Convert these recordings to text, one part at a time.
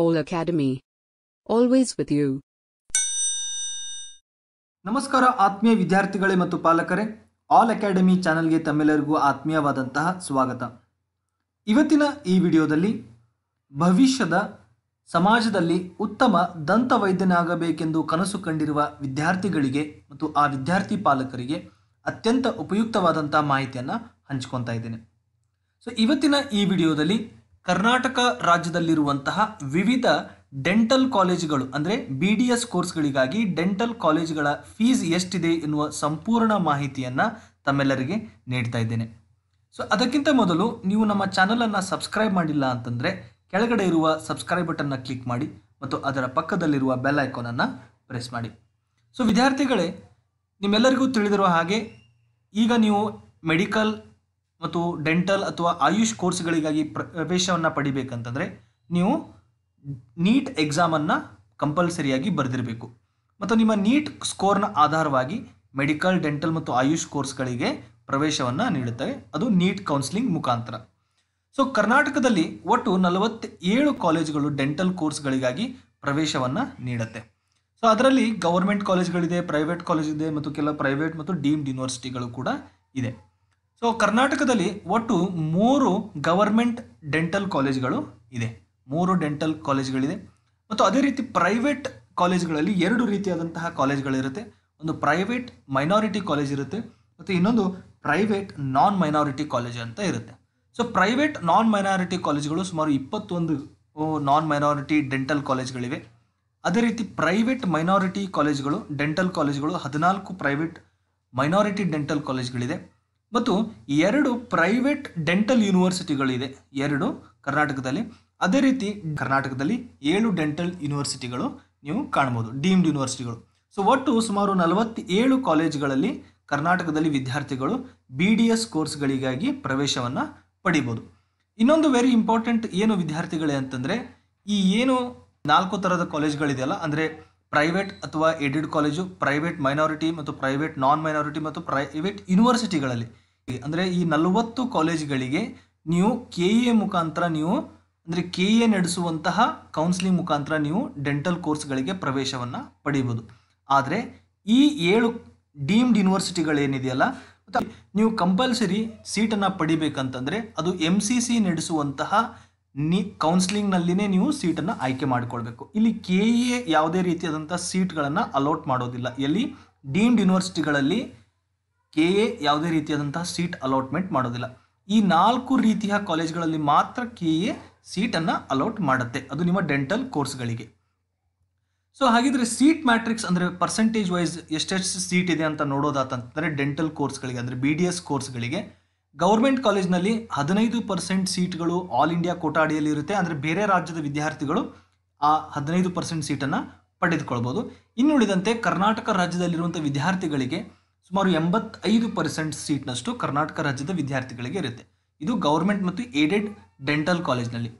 All Academy. Always with you ನಮಸ್ಕಾರ ಆತ್ಮೀಯ ವಿದ್ಯಾರ್ಥಿಗಳೇ ಮತ್ತು ಪಾಲಕರೇ ಆಲ್ ಅಕಾಡೆಮಿ ಚಾನೆಲ್ಗೆ ತಮ್ಮೆಲ್ಲರಿಗೂ ಆತ್ಮೀಯವಾದಂತಹ ಸ್ವಾಗತ ಇವತ್ತಿನ ಈ ವಿಡಿಯೋದಲ್ಲಿ ಭವಿಷ್ಯದ ಸಮಾಜದಲ್ಲಿ ಉತ್ತಮ ದಂತ ದಂತವೈದ್ಯನಾಗಬೇಕೆಂದು ಕನಸು ಕಂಡಿರುವ ವಿದ್ಯಾರ್ಥಿಗಳಿಗೆ ಮತ್ತು ಆ ವಿದ್ಯಾರ್ಥಿ ಪಾಲಕರಿಗೆ ಅತ್ಯಂತ ಉಪಯುಕ್ತವಾದಂಥ ಮಾಹಿತಿಯನ್ನು ಹಂಚ್ಕೊತಾ ಇದ್ದೇನೆ ಸೊ ಇವತ್ತಿನ ಈ ವಿಡಿಯೋದಲ್ಲಿ ಕರ್ನಾಟಕ ರಾಜ್ಯದಲ್ಲಿರುವಂತಹ ವಿವಿಧ ಡೆಂಟಲ್ ಕಾಲೇಜುಗಳು ಅಂದರೆ ಬಿ ಡಿ ಎಸ್ ಕೋರ್ಸ್ಗಳಿಗಾಗಿ ಡೆಂಟಲ್ ಕಾಲೇಜುಗಳ ಫೀಸ್ ಎಷ್ಟಿದೆ ಎನ್ನುವ ಸಂಪೂರ್ಣ ಮಾಹಿತಿಯನ್ನು ತಮ್ಮೆಲ್ಲರಿಗೆ ನೀಡ್ತಾ ಇದ್ದೇನೆ ಸೊ ಅದಕ್ಕಿಂತ ಮೊದಲು ನೀವು ನಮ್ಮ ಚಾನಲನ್ನು ಸಬ್ಸ್ಕ್ರೈಬ್ ಮಾಡಿಲ್ಲ ಅಂತಂದರೆ ಕೆಳಗಡೆ ಇರುವ ಸಬ್ಸ್ಕ್ರೈಬ್ ಬಟನ್ನ ಕ್ಲಿಕ್ ಮಾಡಿ ಮತ್ತು ಅದರ ಪಕ್ಕದಲ್ಲಿರುವ ಬೆಲ್ ಐಕಾನನ್ನು ಪ್ರೆಸ್ ಮಾಡಿ ಸೊ ವಿದ್ಯಾರ್ಥಿಗಳೇ ನಿಮ್ಮೆಲ್ಲರಿಗೂ ತಿಳಿದಿರುವ ಹಾಗೆ ಈಗ ನೀವು ಮೆಡಿಕಲ್ ಮತ್ತು ಡೆಂಟಲ್ ಅಥವಾ ಆಯುಷ್ ಕೋರ್ಸ್ಗಳಿಗಾಗಿ ಪ್ರವೇಶವನ್ನು ಪಡಿಬೇಕಂತಂದರೆ ನೀವು ನೀಟ್ ಎಕ್ಸಾಮನ್ನು ಕಂಪಲ್ಸರಿಯಾಗಿ ಬರೆದಿರಬೇಕು ಮತ್ತು ನಿಮ್ಮ ನೀಟ್ ಸ್ಕೋರ್ನ ಆಧಾರವಾಗಿ ಮೆಡಿಕಲ್ ಡೆಂಟಲ್ ಮತ್ತು ಆಯುಷ್ ಕೋರ್ಸ್ಗಳಿಗೆ ಪ್ರವೇಶವನ್ನು ನೀಡುತ್ತವೆ ಅದು ನೀಟ್ ಕೌನ್ಸಿಲಿಂಗ್ ಮುಖಾಂತರ ಸೊ ಕರ್ನಾಟಕದಲ್ಲಿ ಒಟ್ಟು ನಲವತ್ತೇಳು ಕಾಲೇಜುಗಳು ಡೆಂಟಲ್ ಕೋರ್ಸ್ಗಳಿಗಾಗಿ ಪ್ರವೇಶವನ್ನು ನೀಡುತ್ತೆ ಸೊ ಅದರಲ್ಲಿ ಗೌರ್ಮೆಂಟ್ ಕಾಲೇಜ್ಗಳಿದೆ ಪ್ರೈವೇಟ್ ಕಾಲೇಜ್ ಇದೆ ಮತ್ತು ಕೆಲವು ಪ್ರೈವೇಟ್ ಮತ್ತು ಡೀಮ್ಡ್ ಯೂನಿವರ್ಸಿಟಿಗಳು ಕೂಡ ಇದೆ ಸೊ ಕರ್ನಾಟಕದಲ್ಲಿ ಒಟ್ಟು ಮೂರು ಗವರ್ಮೆಂಟ್ ಡೆಂಟಲ್ ಕಾಲೇಜ್ಗಳು ಇದೆ ಮೂರು ಡೆಂಟಲ್ ಕಾಲೇಜ್ಗಳಿದೆ ಮತ್ತು ಅದೇ ರೀತಿ ಪ್ರೈವೇಟ್ ಕಾಲೇಜ್ಗಳಲ್ಲಿ ಎರಡು ರೀತಿಯಾದಂತಹ ಕಾಲೇಜ್ಗಳಿರುತ್ತೆ ಒಂದು ಪ್ರೈವೇಟ್ ಮೈನಾರಿಟಿ ಕಾಲೇಜ್ ಇರುತ್ತೆ ಮತ್ತು ಇನ್ನೊಂದು ಪ್ರೈವೇಟ್ ನಾನ್ ಮೈನಾರಿಟಿ ಕಾಲೇಜ್ ಅಂತ ಇರುತ್ತೆ ಸೊ ಪ್ರೈವೇಟ್ ನಾನ್ ಮೈನಾರಿಟಿ ಕಾಲೇಜ್ಗಳು ಸುಮಾರು ಇಪ್ಪತ್ತೊಂದು ನಾನ್ ಮೈನಾರಿಟಿ ಡೆಂಟಲ್ ಕಾಲೇಜ್ಗಳಿವೆ ಅದೇ ರೀತಿ ಪ್ರೈವೇಟ್ ಮೈನಾರಿಟಿ ಕಾಲೇಜ್ಗಳು ಡೆಂಟಲ್ ಕಾಲೇಜ್ಗಳು ಹದಿನಾಲ್ಕು ಪ್ರೈವೇಟ್ ಮೈನಾರಿಟಿ ಡೆಂಟಲ್ ಕಾಲೇಜ್ಗಳಿದೆ ಮತ್ತು ಎರಡು ಪ್ರೈವೇಟ್ ಡೆಂಟಲ್ ಯೂನಿವರ್ಸಿಟಿಗಳಿದೆ ಎರಡು ಕರ್ನಾಟಕದಲ್ಲಿ ಅದೇ ರೀತಿ ಕರ್ನಾಟಕದಲ್ಲಿ ಏಳು ಡೆಂಟಲ್ ಯೂನಿವರ್ಸಿಟಿಗಳು ನೀವು ಕಾಣ್ಬೋದು ಡೀಮ್ಡ್ ಯೂನಿವರ್ಸಿಟಿಗಳು ಸೊ ಒಟ್ಟು ಸುಮಾರು ನಲವತ್ತೇಳು ಕಾಲೇಜುಗಳಲ್ಲಿ ಕರ್ನಾಟಕದಲ್ಲಿ ವಿದ್ಯಾರ್ಥಿಗಳು ಬಿ ಡಿ ಎಸ್ ಕೋರ್ಸ್ಗಳಿಗಾಗಿ ಪ್ರವೇಶವನ್ನು ಪಡಿಬೋದು ಇನ್ನೊಂದು ವೆರಿ ಇಂಪಾರ್ಟೆಂಟ್ ಏನು ವಿದ್ಯಾರ್ಥಿಗಳೇ ಅಂತಂದರೆ ಈ ಏನು ನಾಲ್ಕು ಥರದ ಕಾಲೇಜ್ಗಳಿದೆಯಲ್ಲ ಅಂದರೆ ಪ್ರೈವೇಟ್ ಅಥವಾ ಏಡೆಡ್ ಕಾಲೇಜು ಪ್ರೈವೇಟ್ ಮೈನಾರಿಟಿ ಮತ್ತು ಪ್ರೈವೇಟ್ ನಾನ್ ಮೈನಾರಿಟಿ ಮತ್ತು ಪ್ರೈವೇಟ್ ಯೂನಿವರ್ಸಿಟಿಗಳಲ್ಲಿ ಅಂದರೆ ಈ ನಲವತ್ತು ಕಾಲೇಜುಗಳಿಗೆ ನೀವು ಕೆ ಎ e ಮುಖಾಂತರ ನೀವು ಅಂದರೆ ಕೆ ಎ e ನಡೆಸುವಂತಹ ಕೌನ್ಸಿಲಿಂಗ್ ಮುಖಾಂತರ ನೀವು ಡೆಂಟಲ್ ಕೋರ್ಸ್ಗಳಿಗೆ ಪ್ರವೇಶವನ್ನು ಪಡೀಬೋದು ಆದರೆ ಈ ಏಳು ಡೀಮ್ಡ್ ಯೂನಿವರ್ಸಿಟಿಗಳೇನಿದೆಯಲ್ಲ ನೀವು ಕಂಪಲ್ಸರಿ ಸೀಟನ್ನು ಪಡಿಬೇಕಂತಂದರೆ ಅದು ಎಮ್ ಸಿ ಸಿ ನಡೆಸುವಂತಹ ನೀ ಕೌನ್ಸಿಲಿಂಗ್ನಲ್ಲಿನೇ ನೀವು ಸೀಟನ್ನು ಆಯ್ಕೆ ಮಾಡಿಕೊಳ್ಬೇಕು ಇಲ್ಲಿ ಕೆ ಎ e ಯಾವುದೇ ರೀತಿಯಾದಂಥ ಸೀಟ್ಗಳನ್ನು ಅಲೋಟ್ ಮಾಡೋದಿಲ್ಲ ಎಲ್ಲಿ ಡೀಮ್ಡ್ ಯೂನಿವರ್ಸಿಟಿಗಳಲ್ಲಿ ಕೆ ಎ e ಯಾವುದೇ ರೀತಿಯಾದಂಥ ಸೀಟ್ ಅಲೋಟ್ಮೆಂಟ್ ಮಾಡೋದಿಲ್ಲ ಈ ನಾಲ್ಕು ರೀತಿಯ ಕಾಲೇಜ್ಗಳಲ್ಲಿ ಮಾತ್ರ ಕೆ ಎ e ಸೀಟನ್ನು ಅಲೋಟ್ ಮಾಡುತ್ತೆ ಅದು ನಿಮ್ಮ ಡೆಂಟಲ್ ಕೋರ್ಸ್ಗಳಿಗೆ ಸೊ ಹಾಗಿದ್ರೆ ಸೀಟ್ ಮ್ಯಾಟ್ರಿಕ್ಸ್ ಅಂದರೆ ಪರ್ಸೆಂಟೇಜ್ ವೈಸ್ ಎಷ್ಟೆಷ್ಟು ಸೀಟ್ ಇದೆ ಅಂತ ನೋಡೋದಾತಂತಂದರೆ ಡೆಂಟಲ್ ಕೋರ್ಸ್ಗಳಿಗೆ ಅಂದರೆ ಬಿ ಡಿ ಎಸ್ ಕೋರ್ಸ್ಗಳಿಗೆ ಗೌರ್ಮೆಂಟ್ ಕಾಲೇಜ್ನಲ್ಲಿ ಹದಿನೈದು ಪರ್ಸೆಂಟ್ ಸೀಟ್ಗಳು ಆಲ್ ಇಂಡಿಯಾ ಕೋಟಾ ಅಡಿಯಲ್ಲಿ ಇರುತ್ತೆ ಅಂದರೆ ಬೇರೆ ರಾಜ್ಯದ ವಿದ್ಯಾರ್ಥಿಗಳು ಆ ಹದಿನೈದು ಪರ್ಸೆಂಟ್ ಸೀಟನ್ನು ಪಡೆದುಕೊಳ್ಬೋದು ಇನ್ನುಳಿದಂತೆ ಕರ್ನಾಟಕ ರಾಜ್ಯದಲ್ಲಿರುವಂಥ ವಿದ್ಯಾರ್ಥಿಗಳಿಗೆ ಸುಮಾರು ಎಂಬತ್ತೈದು ಪರ್ಸೆಂಟ್ ಸೀಟ್ನಷ್ಟು ಕರ್ನಾಟಕ ರಾಜ್ಯದ ವಿದ್ಯಾರ್ಥಿಗಳಿಗೆ ಇರುತ್ತೆ ಇದು ಗೌರ್ಮೆಂಟ್ ಮತ್ತು ಏಡೆಡ್ ಡೆಂಟಲ್ ಕಾಲೇಜ್ನಲ್ಲಿ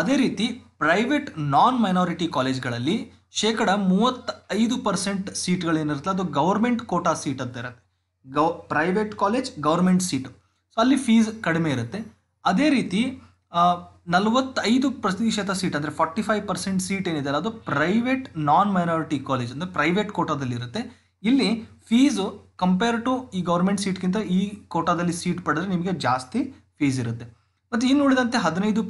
ಅದೇ ರೀತಿ ಪ್ರೈವೇಟ್ ನಾನ್ ಮೈನಾರಿಟಿ ಕಾಲೇಜ್ಗಳಲ್ಲಿ ಶೇಕಡ ಮೂವತ್ತೈದು ಪರ್ಸೆಂಟ್ ಸೀಟ್ಗಳೇನಿರುತ್ತೆ ಅದು ಗೌರ್ಮೆಂಟ್ ಕೋಟಾ ಸೀಟ್ ಅಂತ ಇರುತ್ತೆ ಗೌ ಪ್ರೈವೇಟ್ ಕಾಲೇಜ್ ಗೌರ್ಮೆಂಟ್ ಸೀಟು ಅಲ್ಲಿ ಫೀಸ್ ಕಡಿಮೆ ಇರುತ್ತೆ ಅದೇ ರೀತಿ ನಲವತ್ತೈದು ಪ್ರತಿಶತ ಸೀಟ್ ಅಂದರೆ ಫಾರ್ಟಿ ಫೈವ್ ಪರ್ಸೆಂಟ್ ಸೀಟ್ ಏನಿದೆಯಲ್ಲ ಅದು ಪ್ರೈವೇಟ್ ನಾನ್ ಮೈನಾರಿಟಿ ಕಾಲೇಜ್ ಅಂದರೆ ಪ್ರೈವೇಟ್ ಕೋಟಾದಲ್ಲಿರುತ್ತೆ ಇಲ್ಲಿ ಫೀಸು ಕಂಪೇರ್ ಟು ಈ ಗೌರ್ಮೆಂಟ್ ಸೀಟ್ಗಿಂತ ಈ ಕೋಟಾದಲ್ಲಿ ಸೀಟ್ ಪಡೆದ್ರೆ ನಿಮಗೆ ಜಾಸ್ತಿ ಫೀಸ್ ಇರುತ್ತೆ ಮತ್ತು ಇನ್ನು ಉಳಿದಂತೆ ಹದಿನೈದು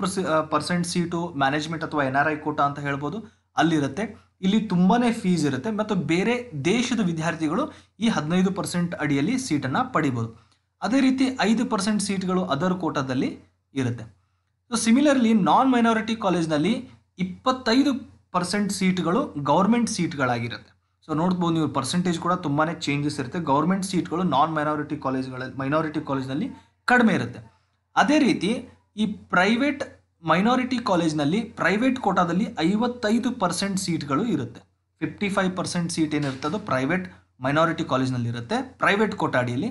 ಪರ್ಸೆಂಟ್ ಸೀಟು ಮ್ಯಾನೇಜ್ಮೆಂಟ್ ಅಥವಾ ಎನ್ ಆರ್ ಐ ಕೋಟಾ ಅಂತ ಹೇಳ್ಬೋದು ಅಲ್ಲಿರುತ್ತೆ ಇಲ್ಲಿ ತುಂಬಾ ಫೀಸ್ ಇರುತ್ತೆ ಮತ್ತು ಬೇರೆ ದೇಶದ ವಿದ್ಯಾರ್ಥಿಗಳು ಈ ಹದಿನೈದು ಪರ್ಸೆಂಟ್ ಅಡಿಯಲ್ಲಿ ಸೀಟನ್ನು ಪಡಿಬೋದು ಅದೇ ರೀತಿ ಐದು ಪರ್ಸೆಂಟ್ ಸೀಟ್ಗಳು ಅದರ್ ಕೋಟಾದಲ್ಲಿ ಇರುತ್ತೆ ಸೊ ಸಿಮಿಲರ್ಲಿ ನಾನ್ ಮೈನಾರಿಟಿ ಕಾಲೇಜ್ನಲ್ಲಿ ಇಪ್ಪತ್ತೈದು ಪರ್ಸೆಂಟ್ ಸೀಟ್ಗಳು ಗೌರ್ಮೆಂಟ್ ಸೀಟ್ಗಳಾಗಿರುತ್ತೆ ಸೊ ನೋಡ್ಬೋದು ನೀವು ಪರ್ಸೆಂಟೇಜ್ ಕೂಡ ತುಂಬಾ ಚೇಂಜಸ್ ಇರುತ್ತೆ ಗೌರ್ಮೆಂಟ್ ಸೀಟ್ಗಳು ನಾನ್ ಮೈನಾರಿಟಿ ಕಾಲೇಜ್ಗಳಲ್ಲಿ ಮೈನಾರಿಟಿ ಕಾಲೇಜ್ನಲ್ಲಿ ಕಡಿಮೆ ಇರುತ್ತೆ ಅದೇ ರೀತಿ ಈ ಪ್ರೈವೇಟ್ ಮೈನಾರಿಟಿ ಕಾಲೇಜ್ನಲ್ಲಿ ಪ್ರೈವೇಟ್ ಕೋಟಾದಲ್ಲಿ ಐವತ್ತೈದು ಪರ್ಸೆಂಟ್ ಸೀಟ್ಗಳು ಇರುತ್ತೆ ಫಿಫ್ಟಿ ಫೈವ್ ಪರ್ಸೆಂಟ್ ಸೀಟ್ ಅದು ಪ್ರೈವೇಟ್ ಮೈನಾರಿಟಿ ಕಾಲೇಜ್ನಲ್ಲಿ ಇರುತ್ತೆ ಪ್ರೈವೇಟ್ ಕೋಟಾಡಿಯಲ್ಲಿ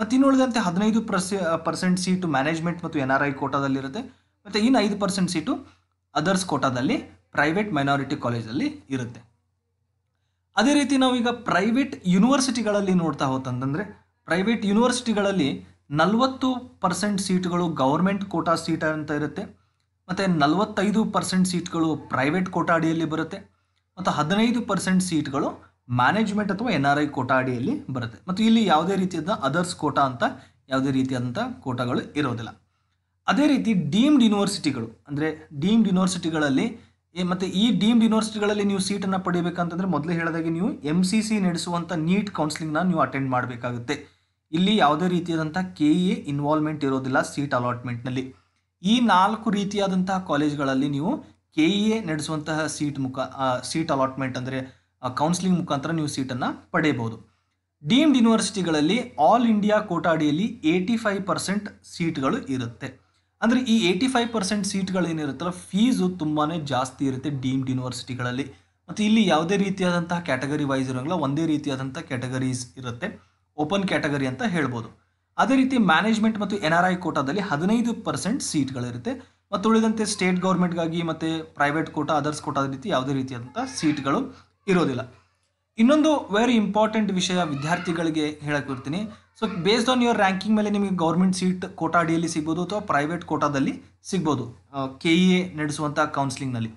ಮತ್ತು ಇನ್ನುಳಿದಂತೆ ಹದಿನೈದು ಪರ್ಸೆ ಪರ್ಸೆಂಟ್ ಸೀಟು ಮ್ಯಾನೇಜ್ಮೆಂಟ್ ಮತ್ತು ಎನ್ ಆರ್ ಐ ಕೋಟಾದಲ್ಲಿರುತ್ತೆ ಮತ್ತು ಇನ್ನು ಐದು ಪರ್ಸೆಂಟ್ ಸೀಟು ಅದರ್ಸ್ ಕೋಟಾದಲ್ಲಿ ಪ್ರೈವೇಟ್ ಮೈನಾರಿಟಿ ಕಾಲೇಜಲ್ಲಿ ಇರುತ್ತೆ ಅದೇ ರೀತಿ ನಾವೀಗ ಪ್ರೈವೇಟ್ ಯೂನಿವರ್ಸಿಟಿಗಳಲ್ಲಿ ನೋಡ್ತಾ ಹೋತಂತಂದರೆ ಪ್ರೈವೇಟ್ ಯೂನಿವರ್ಸಿಟಿಗಳಲ್ಲಿ ನಲವತ್ತು ಪರ್ಸೆಂಟ್ ಸೀಟ್ಗಳು ಗೌರ್ಮೆಂಟ್ ಕೋಟಾ ಸೀಟ್ ಅಂತ ಇರುತ್ತೆ ಮತ್ತು ನಲವತ್ತೈದು ಪರ್ಸೆಂಟ್ ಸೀಟ್ಗಳು ಪ್ರೈವೇಟ್ ಕೋಟಾ ಅಡಿಯಲ್ಲಿ ಬರುತ್ತೆ ಮತ್ತು ಹದಿನೈದು ಪರ್ಸೆಂಟ್ ಸೀಟ್ಗಳು ಮ್ಯಾನೇಜ್ಮೆಂಟ್ ಅಥವಾ ಎನ್ ಆರ್ ಐ ಕೋಟಾ ಅಡಿಯಲ್ಲಿ ಬರುತ್ತೆ ಮತ್ತು ಇಲ್ಲಿ ಯಾವುದೇ ರೀತಿಯಾದ ಅದರ್ಸ್ ಕೋಟಾ ಅಂತ ಯಾವುದೇ ರೀತಿಯಾದಂಥ ಕೋಟಾಗಳು ಇರೋದಿಲ್ಲ ಅದೇ ರೀತಿ ಡೀಮ್ಡ್ ಯೂನಿವರ್ಸಿಟಿಗಳು ಅಂದರೆ ಡೀಮ್ಡ್ ಯೂನಿವರ್ಸಿಟಿಗಳಲ್ಲಿ ಮತ್ತು ಈ ಡೀಮ್ಡ್ ಯೂನಿವರ್ಸಿಟಿಗಳಲ್ಲಿ ನೀವು ಸೀಟನ್ನು ಪಡಿಬೇಕಂತಂದರೆ ಮೊದಲೇ ಹೇಳಿದಾಗೆ ನೀವು ಎಮ್ ಸಿ ಸಿ ನಡೆಸುವಂಥ ನೀಟ್ ಕೌನ್ಸಿಲಿಂಗ್ನ ನೀವು ಅಟೆಂಡ್ ಮಾಡಬೇಕಾಗುತ್ತೆ ಇಲ್ಲಿ ಯಾವುದೇ ರೀತಿಯಾದಂಥ ಕೆ ಇ ಎ ಇನ್ವಾಲ್ವ್ಮೆಂಟ್ ಇರೋದಿಲ್ಲ ಸೀಟ್ ಅಲಾಟ್ಮೆಂಟ್ನಲ್ಲಿ ಈ ನಾಲ್ಕು ರೀತಿಯಾದಂತಹ ಕಾಲೇಜ್ಗಳಲ್ಲಿ ನೀವು ಕೆ ಇ ಎ ನಡೆಸುವಂತಹ ಸೀಟ್ ಮುಖ ಸೀಟ್ ಅಲಾಟ್ಮೆಂಟ್ ಅಂದರೆ ಕೌನ್ಸಿಲಿಂಗ್ ಮುಖಾಂತರ ನೀವು ಸೀಟನ್ನು ಪಡೆಯಬಹುದು ಡೀಮ್ಡ್ ಯೂನಿವರ್ಸಿಟಿಗಳಲ್ಲಿ ಆಲ್ ಇಂಡಿಯಾ ಕೋಟಾ ಅಡಿಯಲ್ಲಿ ಏಯ್ಟಿ ಫೈವ್ ಪರ್ಸೆಂಟ್ ಸೀಟ್ಗಳು ಇರುತ್ತೆ ಅಂದರೆ ಈ ಏಯ್ಟಿ ಫೈವ್ ಪರ್ಸೆಂಟ್ ಸೀಟ್ಗಳು ಏನಿರುತ್ತಲ್ಲ ಫೀಸು ತುಂಬಾ ಜಾಸ್ತಿ ಇರುತ್ತೆ ಡೀಮ್ಡ್ ಯೂನಿವರ್ಸಿಟಿಗಳಲ್ಲಿ ಮತ್ತು ಇಲ್ಲಿ ಯಾವುದೇ ರೀತಿಯಾದಂತಹ ಕ್ಯಾಟಗರಿ ವೈಸ್ ಇರೋಂಗಿಲ್ಲ ಒಂದೇ ರೀತಿಯಾದಂಥ ಕ್ಯಾಟಗರೀಸ್ ಇರುತ್ತೆ ಓಪನ್ ಕ್ಯಾಟಗರಿ ಅಂತ ಹೇಳ್ಬೋದು ಅದೇ ರೀತಿ ಮ್ಯಾನೇಜ್ಮೆಂಟ್ ಮತ್ತು ಎನ್ ಆರ್ ಐ ಕೋಟಾದಲ್ಲಿ ಹದಿನೈದು ಪರ್ಸೆಂಟ್ ಸೀಟ್ಗಳಿರುತ್ತೆ ಮತ್ತು ಉಳಿದಂತೆ ಸ್ಟೇಟ್ ಗೌರ್ಮೆಂಟ್ಗಾಗಿ ಮತ್ತು ಪ್ರೈವೇಟ್ ಕೋಟಾ ಅದರ್ಸ್ ಕೋಟಾದ ರೀತಿ ಯಾವುದೇ ರೀತಿಯಾದಂಥ ಸೀಟ್ಗಳು ಇರೋದಿಲ್ಲ ಇನ್ನೊಂದು ವೆರಿ ಇಂಪಾರ್ಟೆಂಟ್ ವಿಷಯ ವಿದ್ಯಾರ್ಥಿಗಳಿಗೆ ಹೇಳಕ್ಕೆ ಬರ್ತೀನಿ so based on your ranking ಮೇಲೆ ನಿಮಗೆ ಗೌರ್ಮೆಂಟ್ ಸೀಟ್ ಕೋಟಾ ಅಡಿಯಲ್ಲಿ ಸಿಗ್ಬೋದು ಅಥವಾ ಪ್ರೈವೇಟ್ ಕೋಟಾದಲ್ಲಿ ಸಿಗ್ಬೋದು ಕೆ ಇ ಎ e ನಡೆಸುವಂಥ ಕೌನ್ಸಿಲಿಂಗ್ನಲ್ಲಿ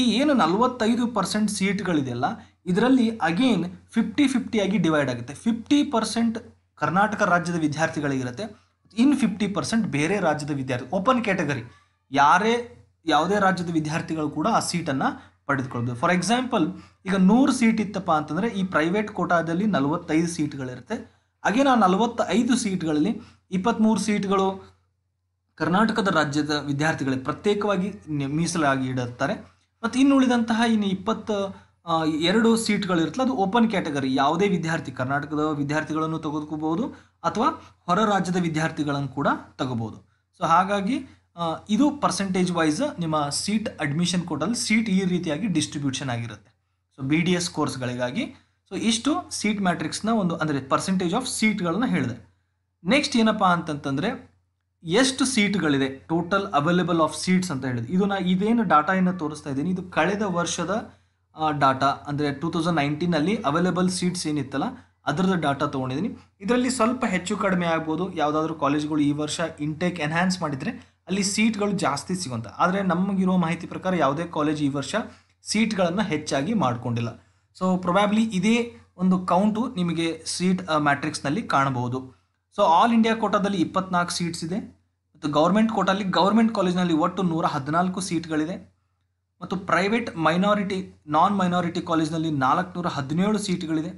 ಈ ಏನು ನಲವತ್ತೈದು ಪರ್ಸೆಂಟ್ ಸೀಟ್ಗಳಿದೆಯಲ್ಲ ಇದರಲ್ಲಿ ಅಗೇನ್ ಫಿಫ್ಟಿ ಫಿಫ್ಟಿಯಾಗಿ ಡಿವೈಡ್ ಆಗುತ್ತೆ ಫಿಫ್ಟಿ ಪರ್ಸೆಂಟ್ ಕರ್ನಾಟಕ ರಾಜ್ಯದ ವಿದ್ಯಾರ್ಥಿಗಳಿಗಿರುತ್ತೆ ಇನ್ ಫಿಫ್ಟಿ ಪರ್ಸೆಂಟ್ ಬೇರೆ ರಾಜ್ಯದ ವಿದ್ಯಾರ್ಥಿ ಓಪನ್ ಕ್ಯಾಟಗರಿ ಯಾರೇ ಯಾವುದೇ ರಾಜ್ಯದ ವಿದ್ಯಾರ್ಥಿಗಳು ಕೂಡ ಆ ಸೀಟನ್ನು ಪಡೆದುಕೊಳ್ಬೋದು ಫಾರ್ ಎಕ್ಸಾಂಪಲ್ ಈಗ ನೂರು ಸೀಟ್ ಇತ್ತಪ್ಪ ಅಂತಂದರೆ ಈ ಪ್ರೈವೇಟ್ ಕೋಟಾದಲ್ಲಿ ನಲವತ್ತೈದು ಸೀಟ್ಗಳಿರುತ್ತೆ ಹಾಗೆ ನಾವು ನಲವತ್ತೈದು ಸೀಟ್ಗಳಲ್ಲಿ ಇಪ್ಪತ್ತ್ಮೂರು ಸೀಟ್ಗಳು ಕರ್ನಾಟಕದ ರಾಜ್ಯದ ವಿದ್ಯಾರ್ಥಿಗಳಿಗೆ ಪ್ರತ್ಯೇಕವಾಗಿ ಮೀಸಲಾಗಿ ಇಡುತ್ತಾರೆ ಮತ್ತು ಇನ್ನುಳಿದಂತಹ ಇನ್ನು ಇಪ್ಪತ್ತು ಎರಡು ಸೀಟ್ಗಳಿರುತ್ತಲ್ಲ ಅದು ಓಪನ್ ಕ್ಯಾಟಗರಿ ಯಾವುದೇ ವಿದ್ಯಾರ್ಥಿ ಕರ್ನಾಟಕದ ವಿದ್ಯಾರ್ಥಿಗಳನ್ನು ತೆಗೆದುಕೋಬಹುದು ಅಥವಾ ಹೊರ ರಾಜ್ಯದ ವಿದ್ಯಾರ್ಥಿಗಳನ್ನು ಕೂಡ ತಗೋಬೋದು ಸೊ ಹಾಗಾಗಿ ಇದು ಪರ್ಸೆಂಟೇಜ್ ವೈಸ್ ನಿಮ್ಮ ಸೀಟ್ ಅಡ್ಮಿಷನ್ ಕೋಟಲ್ಲಿ ಸೀಟ್ ಈ ರೀತಿಯಾಗಿ ಡಿಸ್ಟ್ರಿಬ್ಯೂಷನ್ ಆಗಿರುತ್ತೆ ಸೊ ಬಿ ಡಿ ಎಸ್ ಕೋರ್ಸ್ಗಳಿಗಾಗಿ ಸೊ ಇಷ್ಟು ಸೀಟ್ ಮ್ಯಾಟ್ರಿಕ್ಸ್ನ ಒಂದು ಅಂದರೆ ಪರ್ಸೆಂಟೇಜ್ ಆಫ್ ಸೀಟ್ಗಳನ್ನು ಹೇಳಿದೆ ನೆಕ್ಸ್ಟ್ ಏನಪ್ಪ ಅಂತಂತಂದರೆ ಎಷ್ಟು ಸೀಟ್ಗಳಿದೆ ಟೋಟಲ್ ಅವೈಲೇಬಲ್ ಆಫ್ ಸೀಟ್ಸ್ ಅಂತ ಹೇಳಿದೆ ಇದು ನಾ ಇದೇನು ಡಾಟಾ ತೋರಿಸ್ತಾ ಇದ್ದೀನಿ ಇದು ಕಳೆದ ವರ್ಷದ ಡಾಟಾ ಅಂದರೆ ಟೂ ತೌಸಂಡ್ ನೈನ್ಟೀನಲ್ಲಿ ಅವೈಲೇಬಲ್ ಸೀಟ್ಸ್ ಏನಿತ್ತಲ್ಲ ಅದರದ್ದು ಡಾಟಾ ತೊಗೊಂಡಿದ್ದೀನಿ ಇದರಲ್ಲಿ ಸ್ವಲ್ಪ ಹೆಚ್ಚು ಕಡಿಮೆ ಆಗ್ಬೋದು ಯಾವುದಾದ್ರೂ ಕಾಲೇಜ್ಗಳು ಈ ವರ್ಷ ಇಂಟೇಕ್ ಎನ್ಹ್ಯಾನ್ಸ್ ಮಾಡಿದರೆ ಅಲ್ಲಿ ಸೀಟ್ಗಳು ಜಾಸ್ತಿ ಸಿಗುವಂಥ ಆದರೆ ನಮಗಿರೋ ಮಾಹಿತಿ ಪ್ರಕಾರ ಯಾವುದೇ ಕಾಲೇಜ್ ಈ ವರ್ಷ ಸೀಟ್ಗಳನ್ನು ಹೆಚ್ಚಾಗಿ ಮಾಡಿಕೊಂಡಿಲ್ಲ ಸೊ ಪ್ರೊಬ್ಯಾಬ್ಲಿ ಇದೇ ಒಂದು ಕೌಂಟು ನಿಮಗೆ ಸೀಟ್ ಮ್ಯಾಟ್ರಿಕ್ಸ್ನಲ್ಲಿ ಕಾಣಬಹುದು ಸೊ ಆಲ್ ಇಂಡಿಯಾ ಕೋಟಾದಲ್ಲಿ ಇಪ್ಪತ್ನಾಲ್ಕು ಸೀಟ್ಸ್ ಇದೆ ಮತ್ತು ಗೌರ್ಮೆಂಟ್ ಕೋಟಲ್ಲಿ ಗೌರ್ಮೆಂಟ್ ಕಾಲೇಜ್ನಲ್ಲಿ ಒಟ್ಟು ನೂರ ಹದಿನಾಲ್ಕು ಸೀಟ್ಗಳಿದೆ ಮತ್ತು ಪ್ರೈವೇಟ್ ಮೈನಾರಿಟಿ ನಾನ್ ಮೈನಾರಿಟಿ ಕಾಲೇಜ್ನಲ್ಲಿ ನೂರ ಹದಿನೇಳು ಸೀಟ್ಗಳಿದೆ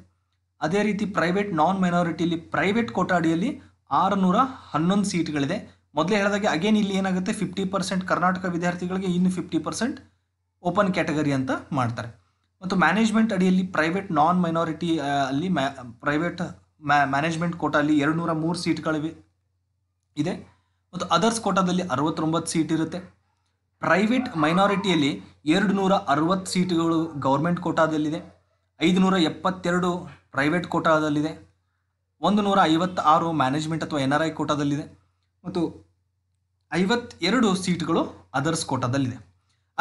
ಅದೇ ರೀತಿ ಪ್ರೈವೇಟ್ ನಾನ್ ಮೈನಾರಿಟಿಯಲ್ಲಿ ಪ್ರೈವೇಟ್ ಕೋಟಾಡಿಯಲ್ಲಿ ಅಡಿಯಲ್ಲಿ ನೂರ ಹನ್ನೊಂದು ಸೀಟ್ಗಳಿದೆ ಮೊದಲೇ ಹೇಳಿದಾಗೆ ಅಗೇನ್ ಇಲ್ಲಿ ಏನಾಗುತ್ತೆ ಫಿಫ್ಟಿ ಪರ್ಸೆಂಟ್ ಕರ್ನಾಟಕ ವಿದ್ಯಾರ್ಥಿಗಳಿಗೆ ಇನ್ನು ಫಿಫ್ಟಿ ಪರ್ಸೆಂಟ್ ಓಪನ್ ಕ್ಯಾಟಗರಿ ಅಂತ ಮಾಡ್ತಾರೆ ಮತ್ತು ಮ್ಯಾನೇಜ್ಮೆಂಟ್ ಅಡಿಯಲ್ಲಿ ಪ್ರೈವೇಟ್ ನಾನ್ ಮೈನಾರಿಟಿ ಅಲ್ಲಿ ಮ್ಯಾ ಪ್ರೈವೇಟ್ ಮ್ಯಾನೇಜ್ಮೆಂಟ್ ಎರಡು ಎರಡುನೂರ ಮೂರು ಸೀಟ್ಗಳಿವೆ ಇದೆ ಮತ್ತು ಅದರ್ಸ್ ಕೋಟಾದಲ್ಲಿ ಅರವತ್ತೊಂಬತ್ತು ಸೀಟ್ ಇರುತ್ತೆ ಪ್ರೈವೇಟ್ ಮೈನಾರಿಟಿಯಲ್ಲಿ ಎರಡು ನೂರ ಅರವತ್ತು ಸೀಟುಗಳು ಗೌರ್ಮೆಂಟ್ ಕೋಟಾದಲ್ಲಿದೆ ಐದುನೂರ ಎಪ್ಪತ್ತೆರಡು ಪ್ರೈವೇಟ್ ಕೋಟಾದಲ್ಲಿದೆ ಒಂದು ನೂರ ಐವತ್ತಾರು ಮ್ಯಾನೇಜ್ಮೆಂಟ್ ಅಥವಾ ಎನ್ ಆರ್ ಐ ಕೋಟಾದಲ್ಲಿದೆ ಮತ್ತು ಐವತ್ತೆರಡು ಸೀಟ್ಗಳು ಅದರ್ಸ್ ಕೋಟಾದಲ್ಲಿದೆ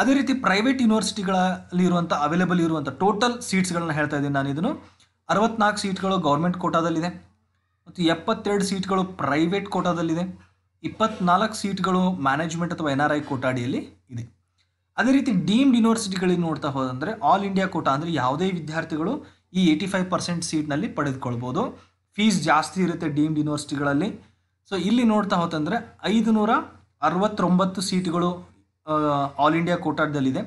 ಅದೇ ರೀತಿ ಪ್ರೈವೇಟ್ ಯೂನಿವರ್ಸಿಟಿಗಳಲ್ಲಿ ಇರುವಂಥ ಅವೈಲೇಬಲ್ ಇರುವಂಥ ಟೋಟಲ್ ಸೀಟ್ಸ್ಗಳನ್ನ ಹೇಳ್ತಾ ಇದ್ದೀನಿ ನಾನು ಇದನ್ನು ಅರವತ್ನಾಲ್ಕು ಸೀಟ್ಗಳು ಗೌರ್ಮೆಂಟ್ ಕೋಟಾದಲ್ಲಿದೆ ಮತ್ತು ಎಪ್ಪತ್ತೆರಡು ಸೀಟ್ಗಳು ಪ್ರೈವೇಟ್ ಕೋಟಾದಲ್ಲಿದೆ ಇಪ್ಪತ್ನಾಲ್ಕು ಸೀಟ್ಗಳು ಮ್ಯಾನೇಜ್ಮೆಂಟ್ ಅಥವಾ ಎನ್ ಆರ್ ಐ ಕೋಟಾ ಇದೆ ಅದೇ ರೀತಿ ಡೀಮ್ಡ್ ಯೂನಿವರ್ಸಿಟಿಗಳಿಗೆ ನೋಡ್ತಾ ಹೋದಂದರೆ ಆಲ್ ಇಂಡಿಯಾ ಕೋಟಾ ಅಂದರೆ ಯಾವುದೇ ವಿದ್ಯಾರ್ಥಿಗಳು ಈ ಏಯ್ಟಿ ಫೈವ್ ಪರ್ಸೆಂಟ್ ಸೀಟ್ನಲ್ಲಿ ಪಡೆದುಕೊಳ್ಬೋದು ಫೀಸ್ ಜಾಸ್ತಿ ಇರುತ್ತೆ ಡೀಮ್ಡ್ ಯೂನಿವರ್ಸಿಟಿಗಳಲ್ಲಿ ಸೊ ಇಲ್ಲಿ ನೋಡ್ತಾ ಹೋತಂದರೆ ಐದು ನೂರ ಅರವತ್ತೊಂಬತ್ತು ಸೀಟ್ಗಳು ಆಲ್ ಇಂಡಿಯಾ ಕೋಟಾಡ್ದಲ್ಲಿದೆ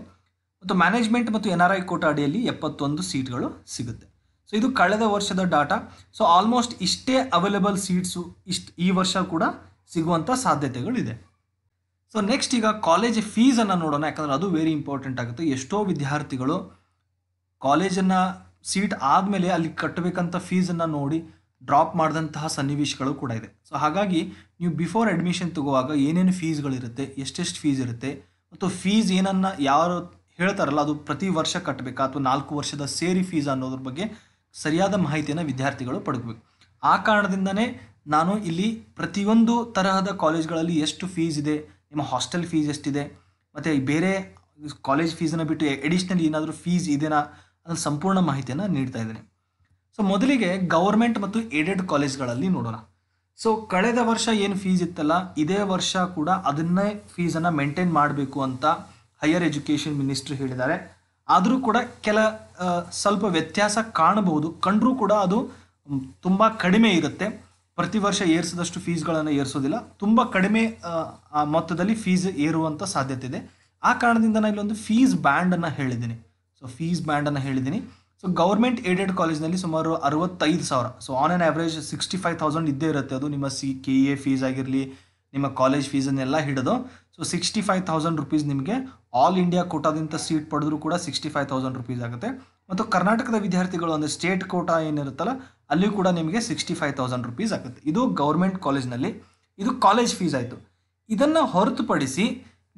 ಮತ್ತು ಮ್ಯಾನೇಜ್ಮೆಂಟ್ ಮತ್ತು ಎನ್ ಆರ್ ಐ ಕೋಟಾ ಅಡಿಯಲ್ಲಿ ಎಪ್ಪತ್ತೊಂದು ಸೀಟ್ಗಳು ಸಿಗುತ್ತೆ ಸೊ ಇದು ಕಳೆದ ವರ್ಷದ ಡಾಟಾ ಸೊ ಆಲ್ಮೋಸ್ಟ್ ಇಷ್ಟೇ ಅವೈಲೇಬಲ್ ಸೀಟ್ಸು ಇಷ್ಟು ಈ ವರ್ಷ ಕೂಡ ಸಿಗುವಂಥ ಸಾಧ್ಯತೆಗಳಿದೆ ಸೊ ನೆಕ್ಸ್ಟ್ ಈಗ ಕಾಲೇಜ್ ಫೀಸನ್ನು ನೋಡೋಣ ಯಾಕಂದರೆ ಅದು ವೆರಿ ಇಂಪಾರ್ಟೆಂಟ್ ಆಗುತ್ತೆ ಎಷ್ಟೋ ವಿದ್ಯಾರ್ಥಿಗಳು ಕಾಲೇಜನ್ನು ಸೀಟ್ ಆದಮೇಲೆ ಅಲ್ಲಿ ಕಟ್ಟಬೇಕಂತ ಫೀಸನ್ನು ನೋಡಿ ಡ್ರಾಪ್ ಮಾಡಿದಂತಹ ಸನ್ನಿವೇಶಗಳು ಕೂಡ ಇದೆ ಸೊ ಹಾಗಾಗಿ ನೀವು ಬಿಫೋರ್ ಅಡ್ಮಿಷನ್ ತಗೋವಾಗ ಏನೇನು ಫೀಸ್ಗಳಿರುತ್ತೆ ಎಷ್ಟೆಷ್ಟು ಫೀಸ್ ಇರುತ್ತೆ ಮತ್ತು ಫೀಸ್ ಏನನ್ನು ಯಾರು ಹೇಳ್ತಾರಲ್ಲ ಅದು ಪ್ರತಿ ವರ್ಷ ಕಟ್ಟಬೇಕಾ ಅಥವಾ ನಾಲ್ಕು ವರ್ಷದ ಸೇರಿ ಫೀಸ್ ಅನ್ನೋದ್ರ ಬಗ್ಗೆ ಸರಿಯಾದ ಮಾಹಿತಿಯನ್ನು ವಿದ್ಯಾರ್ಥಿಗಳು ಪಡ್ಕೋಬೇಕು ಆ ಕಾರಣದಿಂದನೇ ನಾನು ಇಲ್ಲಿ ಪ್ರತಿಯೊಂದು ತರಹದ ಕಾಲೇಜ್ಗಳಲ್ಲಿ ಎಷ್ಟು ಫೀಸ್ ಇದೆ ನಿಮ್ಮ ಹಾಸ್ಟೆಲ್ ಫೀಸ್ ಎಷ್ಟಿದೆ ಮತ್ತು ಬೇರೆ ಕಾಲೇಜ್ ಫೀಸನ್ನು ಬಿಟ್ಟು ಎಡಿಷ್ನಲ್ ಏನಾದರೂ ಫೀಸ್ ಇದೆನಾ ಅದರ ಸಂಪೂರ್ಣ ಮಾಹಿತಿಯನ್ನು ನೀಡ್ತಾ ಇದ್ದೇನೆ ಸೊ ಮೊದಲಿಗೆ ಗೌರ್ಮೆಂಟ್ ಮತ್ತು ಏಡೆಡ್ ಕಾಲೇಜ್ಗಳಲ್ಲಿ ನೋಡೋಣ ಸೊ ಕಳೆದ ವರ್ಷ ಏನು ಫೀಸ್ ಇತ್ತಲ್ಲ ಇದೇ ವರ್ಷ ಕೂಡ ಅದನ್ನೇ ಫೀಸನ್ನು ಮೇಂಟೈನ್ ಮಾಡಬೇಕು ಅಂತ ಹೈಯರ್ ಎಜುಕೇಷನ್ ಮಿನಿಸ್ಟ್ರಿ ಹೇಳಿದ್ದಾರೆ ಆದರೂ ಕೂಡ ಕೆಲ ಸ್ವಲ್ಪ ವ್ಯತ್ಯಾಸ ಕಾಣಬಹುದು ಕಂಡರೂ ಕೂಡ ಅದು ತುಂಬ ಕಡಿಮೆ ಇರುತ್ತೆ ಪ್ರತಿ ವರ್ಷ ಏರಿಸಿದಷ್ಟು ಫೀಸ್ಗಳನ್ನು ಏರಿಸೋದಿಲ್ಲ ತುಂಬ ಕಡಿಮೆ ಮೊತ್ತದಲ್ಲಿ ಫೀಸ್ ಏರುವಂಥ ಸಾಧ್ಯತೆ ಇದೆ ಆ ಕಾರಣದಿಂದ ನಾನು ಇಲ್ಲೊಂದು ಫೀಸ್ ಬ್ಯಾಂಡನ್ನು ಹೇಳಿದ್ದೀನಿ ಸೊ ಫೀಸ್ ಬ್ಯಾಂಡನ್ನು ಹೇಳಿದ್ದೀನಿ ಸೊ ಗೌರ್ಮೆಂಟ್ ಏಡೆಡ್ ಕಾಲೇಜ್ನಲ್ಲಿ ಸುಮಾರು ಅರವತ್ತೈದು ಸಾವಿರ so on on average sixty five thousand ಇದ್ದೇ ಇರುತ್ತೆ ಅದು ನಿಮ್ಮ C K A e fees ಆಗಿರಲಿ ನಿಮ್ಮ ಕಾಲೇಜ್ ಫೀಸನ್ನೆಲ್ಲ ಹಿಡಿದು so sixty five thousand rupees ನಿಮಗೆ ಆಲ್ ಇಂಡಿಯಾ ಕೋಟಾದಿಂದ ಸೀಟ್ ಪಡೆದ್ರು ಕೂಡ ಸಿಕ್ಸ್ಟಿ ಫೈವ್ ತೌಸಂಡ್ ರುಪೀಸ್ ಆಗುತ್ತೆ ಮತ್ತು ಕರ್ನಾಟಕದ ವಿದ್ಯಾರ್ಥಿಗಳು ಅಂದರೆ ಸ್ಟೇಟ್ ಕೋಟಾ ಏನಿರುತ್ತಲ್ಲ ಅಲ್ಲಿ ಕೂಡ ನಿಮಗೆ ಸಿಕ್ಸ್ಟಿ ಫೈವ್ ತೌಸಂಡ್ ರುಪೀಸ್ ಆಗುತ್ತೆ ಇದು ಗೌರ್ಮೆಂಟ್ ಕಾಲೇಜ್ನಲ್ಲಿ ಇದು ಕಾಲೇಜ್ ಫೀಸ್ ಆಯಿತು ಇದನ್ನು ಹೊರತುಪಡಿಸಿ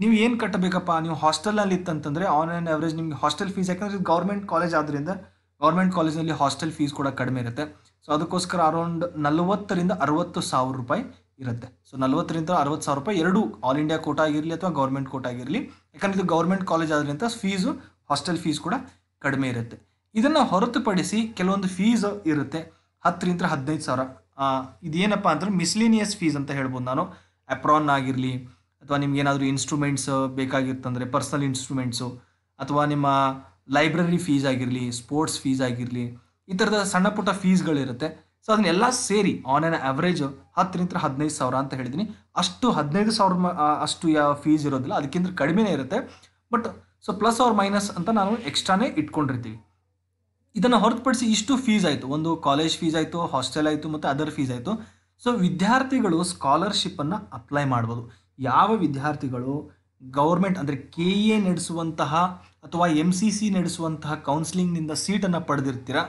ನೀವು ಏನು ಕಟ್ಟಬೇಕಪ್ಪ ನೀವು ಹಾಸ್ಟೆಲ್ನಲ್ಲಿ ಇತ್ತಂತಂದರೆ ಆನ್ ಆನ್ ಆ್ಯಾವ್ರೇಜ್ ನಿಮಗೆ ಹಾಸ್ಟೆಲ್ ಫೀಸ್ ಯಾಕಂದರೆ ಗೌರ್ಮೆಂಟ್ ಕಾಲೇಜ್ ಆದ್ದರಿಂದ ಗೌರ್ಮೆಂಟ್ ಕಾಲೇಜಲ್ಲಿ ಹಾಸ್ಟೆಲ್ ಫೀಸ್ ಕೂಡ ಕಡಿಮೆ ಇರುತ್ತೆ ಸೊ ಅದಕ್ಕೋಸ್ಕರ ಅರೌಂಡ್ ನಲವತ್ತರಿಂದ ಅರವತ್ತು ಸಾವಿರ ರೂಪಾಯಿ ಇರುತ್ತೆ ಸೊ ನಲವತ್ತರಿಂದ ಅರವತ್ತು ಸಾವಿರ ರೂಪಾಯಿ ಎರಡು ಆಲ್ ಇಂಡಿಯಾ ಕೋಟ ಆಗಿರಲಿ ಅಥವಾ ಗೌರ್ಮೆಂಟ್ ಕೋಟ ಆಗಿರಲಿ ಯಾಕಂದರೆ ಇದು ಗೌರ್ಮೆಂಟ್ ಕಾಲೇಜ್ ಆದ್ರಿಂದ ಫೀಸು ಹಾಸ್ಟೆಲ್ ಫೀಸ್ ಕೂಡ ಕಡಿಮೆ ಇರುತ್ತೆ ಇದನ್ನು ಹೊರತುಪಡಿಸಿ ಕೆಲವೊಂದು ಫೀಸ್ ಇರುತ್ತೆ ಹತ್ತರಿಂದ ಹದಿನೈದು ಸಾವಿರ ಇದೇನಪ್ಪ ಅಂದ್ರೆ ಮಿಸ್ಲಿನಿಯಸ್ ಫೀಸ್ ಅಂತ ಹೇಳ್ಬೋದು ನಾನು ಅಪ್ರಾನ್ ಆಗಿರಲಿ ಅಥವಾ ನಿಮ್ಗೆ ಏನಾದರೂ ಇನ್ಸ್ಟ್ರೂಮೆಂಟ್ಸ್ ಬೇಕಾಗಿತ್ತಂದರೆ ಪರ್ಸ್ನಲ್ ಇನ್ಸ್ಟ್ರೂಮೆಂಟ್ಸು ಅಥವಾ ನಿಮ್ಮ ಲೈಬ್ರರಿ ಫೀಸ್ ಆಗಿರಲಿ ಸ್ಪೋರ್ಟ್ಸ್ ಫೀಸ್ ಆಗಿರಲಿ ಈ ಥರದ ಸಣ್ಣ ಪುಟ್ಟ ಫೀಸ್ಗಳಿರುತ್ತೆ ಸೊ ಅದನ್ನೆಲ್ಲ ಸೇರಿ ಆನ್ ಆ್ಯನ್ ಆ್ಯಾವ್ರೇಜ್ ಹತ್ತರಿಂದ ಹದಿನೈದು ಸಾವಿರ ಅಂತ ಹೇಳಿದ್ದೀನಿ ಅಷ್ಟು ಹದಿನೈದು ಸಾವಿರ ಅಷ್ಟು ಯಾವ ಫೀಸ್ ಇರೋದಿಲ್ಲ ಅದಕ್ಕಿಂತ ಕಡಿಮೆನೇ ಇರುತ್ತೆ ಬಟ್ ಸೊ ಪ್ಲಸ್ ಅವ್ರ ಮೈನಸ್ ಅಂತ ನಾವು ಎಕ್ಸ್ಟ್ರಾನೇ ಇಟ್ಕೊಂಡಿರ್ತೀವಿ ಇದನ್ನು ಹೊರತುಪಡಿಸಿ ಇಷ್ಟು ಫೀಸ್ ಆಯಿತು ಒಂದು ಕಾಲೇಜ್ ಫೀಸ್ ಆಯಿತು ಹಾಸ್ಟೆಲ್ ಆಯಿತು ಮತ್ತು ಅದರ್ ಫೀಸ್ ಆಯಿತು ಸೊ ವಿದ್ಯಾರ್ಥಿಗಳು ಸ್ಕಾಲರ್ಶಿಪ್ಪನ್ನು ಅಪ್ಲೈ ಮಾಡ್ಬೋದು ಯಾವ ವಿದ್ಯಾರ್ಥಿಗಳು ಗೌರ್ಮೆಂಟ್ ಅಂದರೆ ಕೆ ಎ ನಡೆಸುವಂತಹ ಅಥವಾ ಎಮ್ ಸಿ ಸಿ ನಡೆಸುವಂತಹ ಕೌನ್ಸಿಲಿಂಗ್ನಿಂದ ಸೀಟನ್ನು ಪಡೆದಿರ್ತೀರ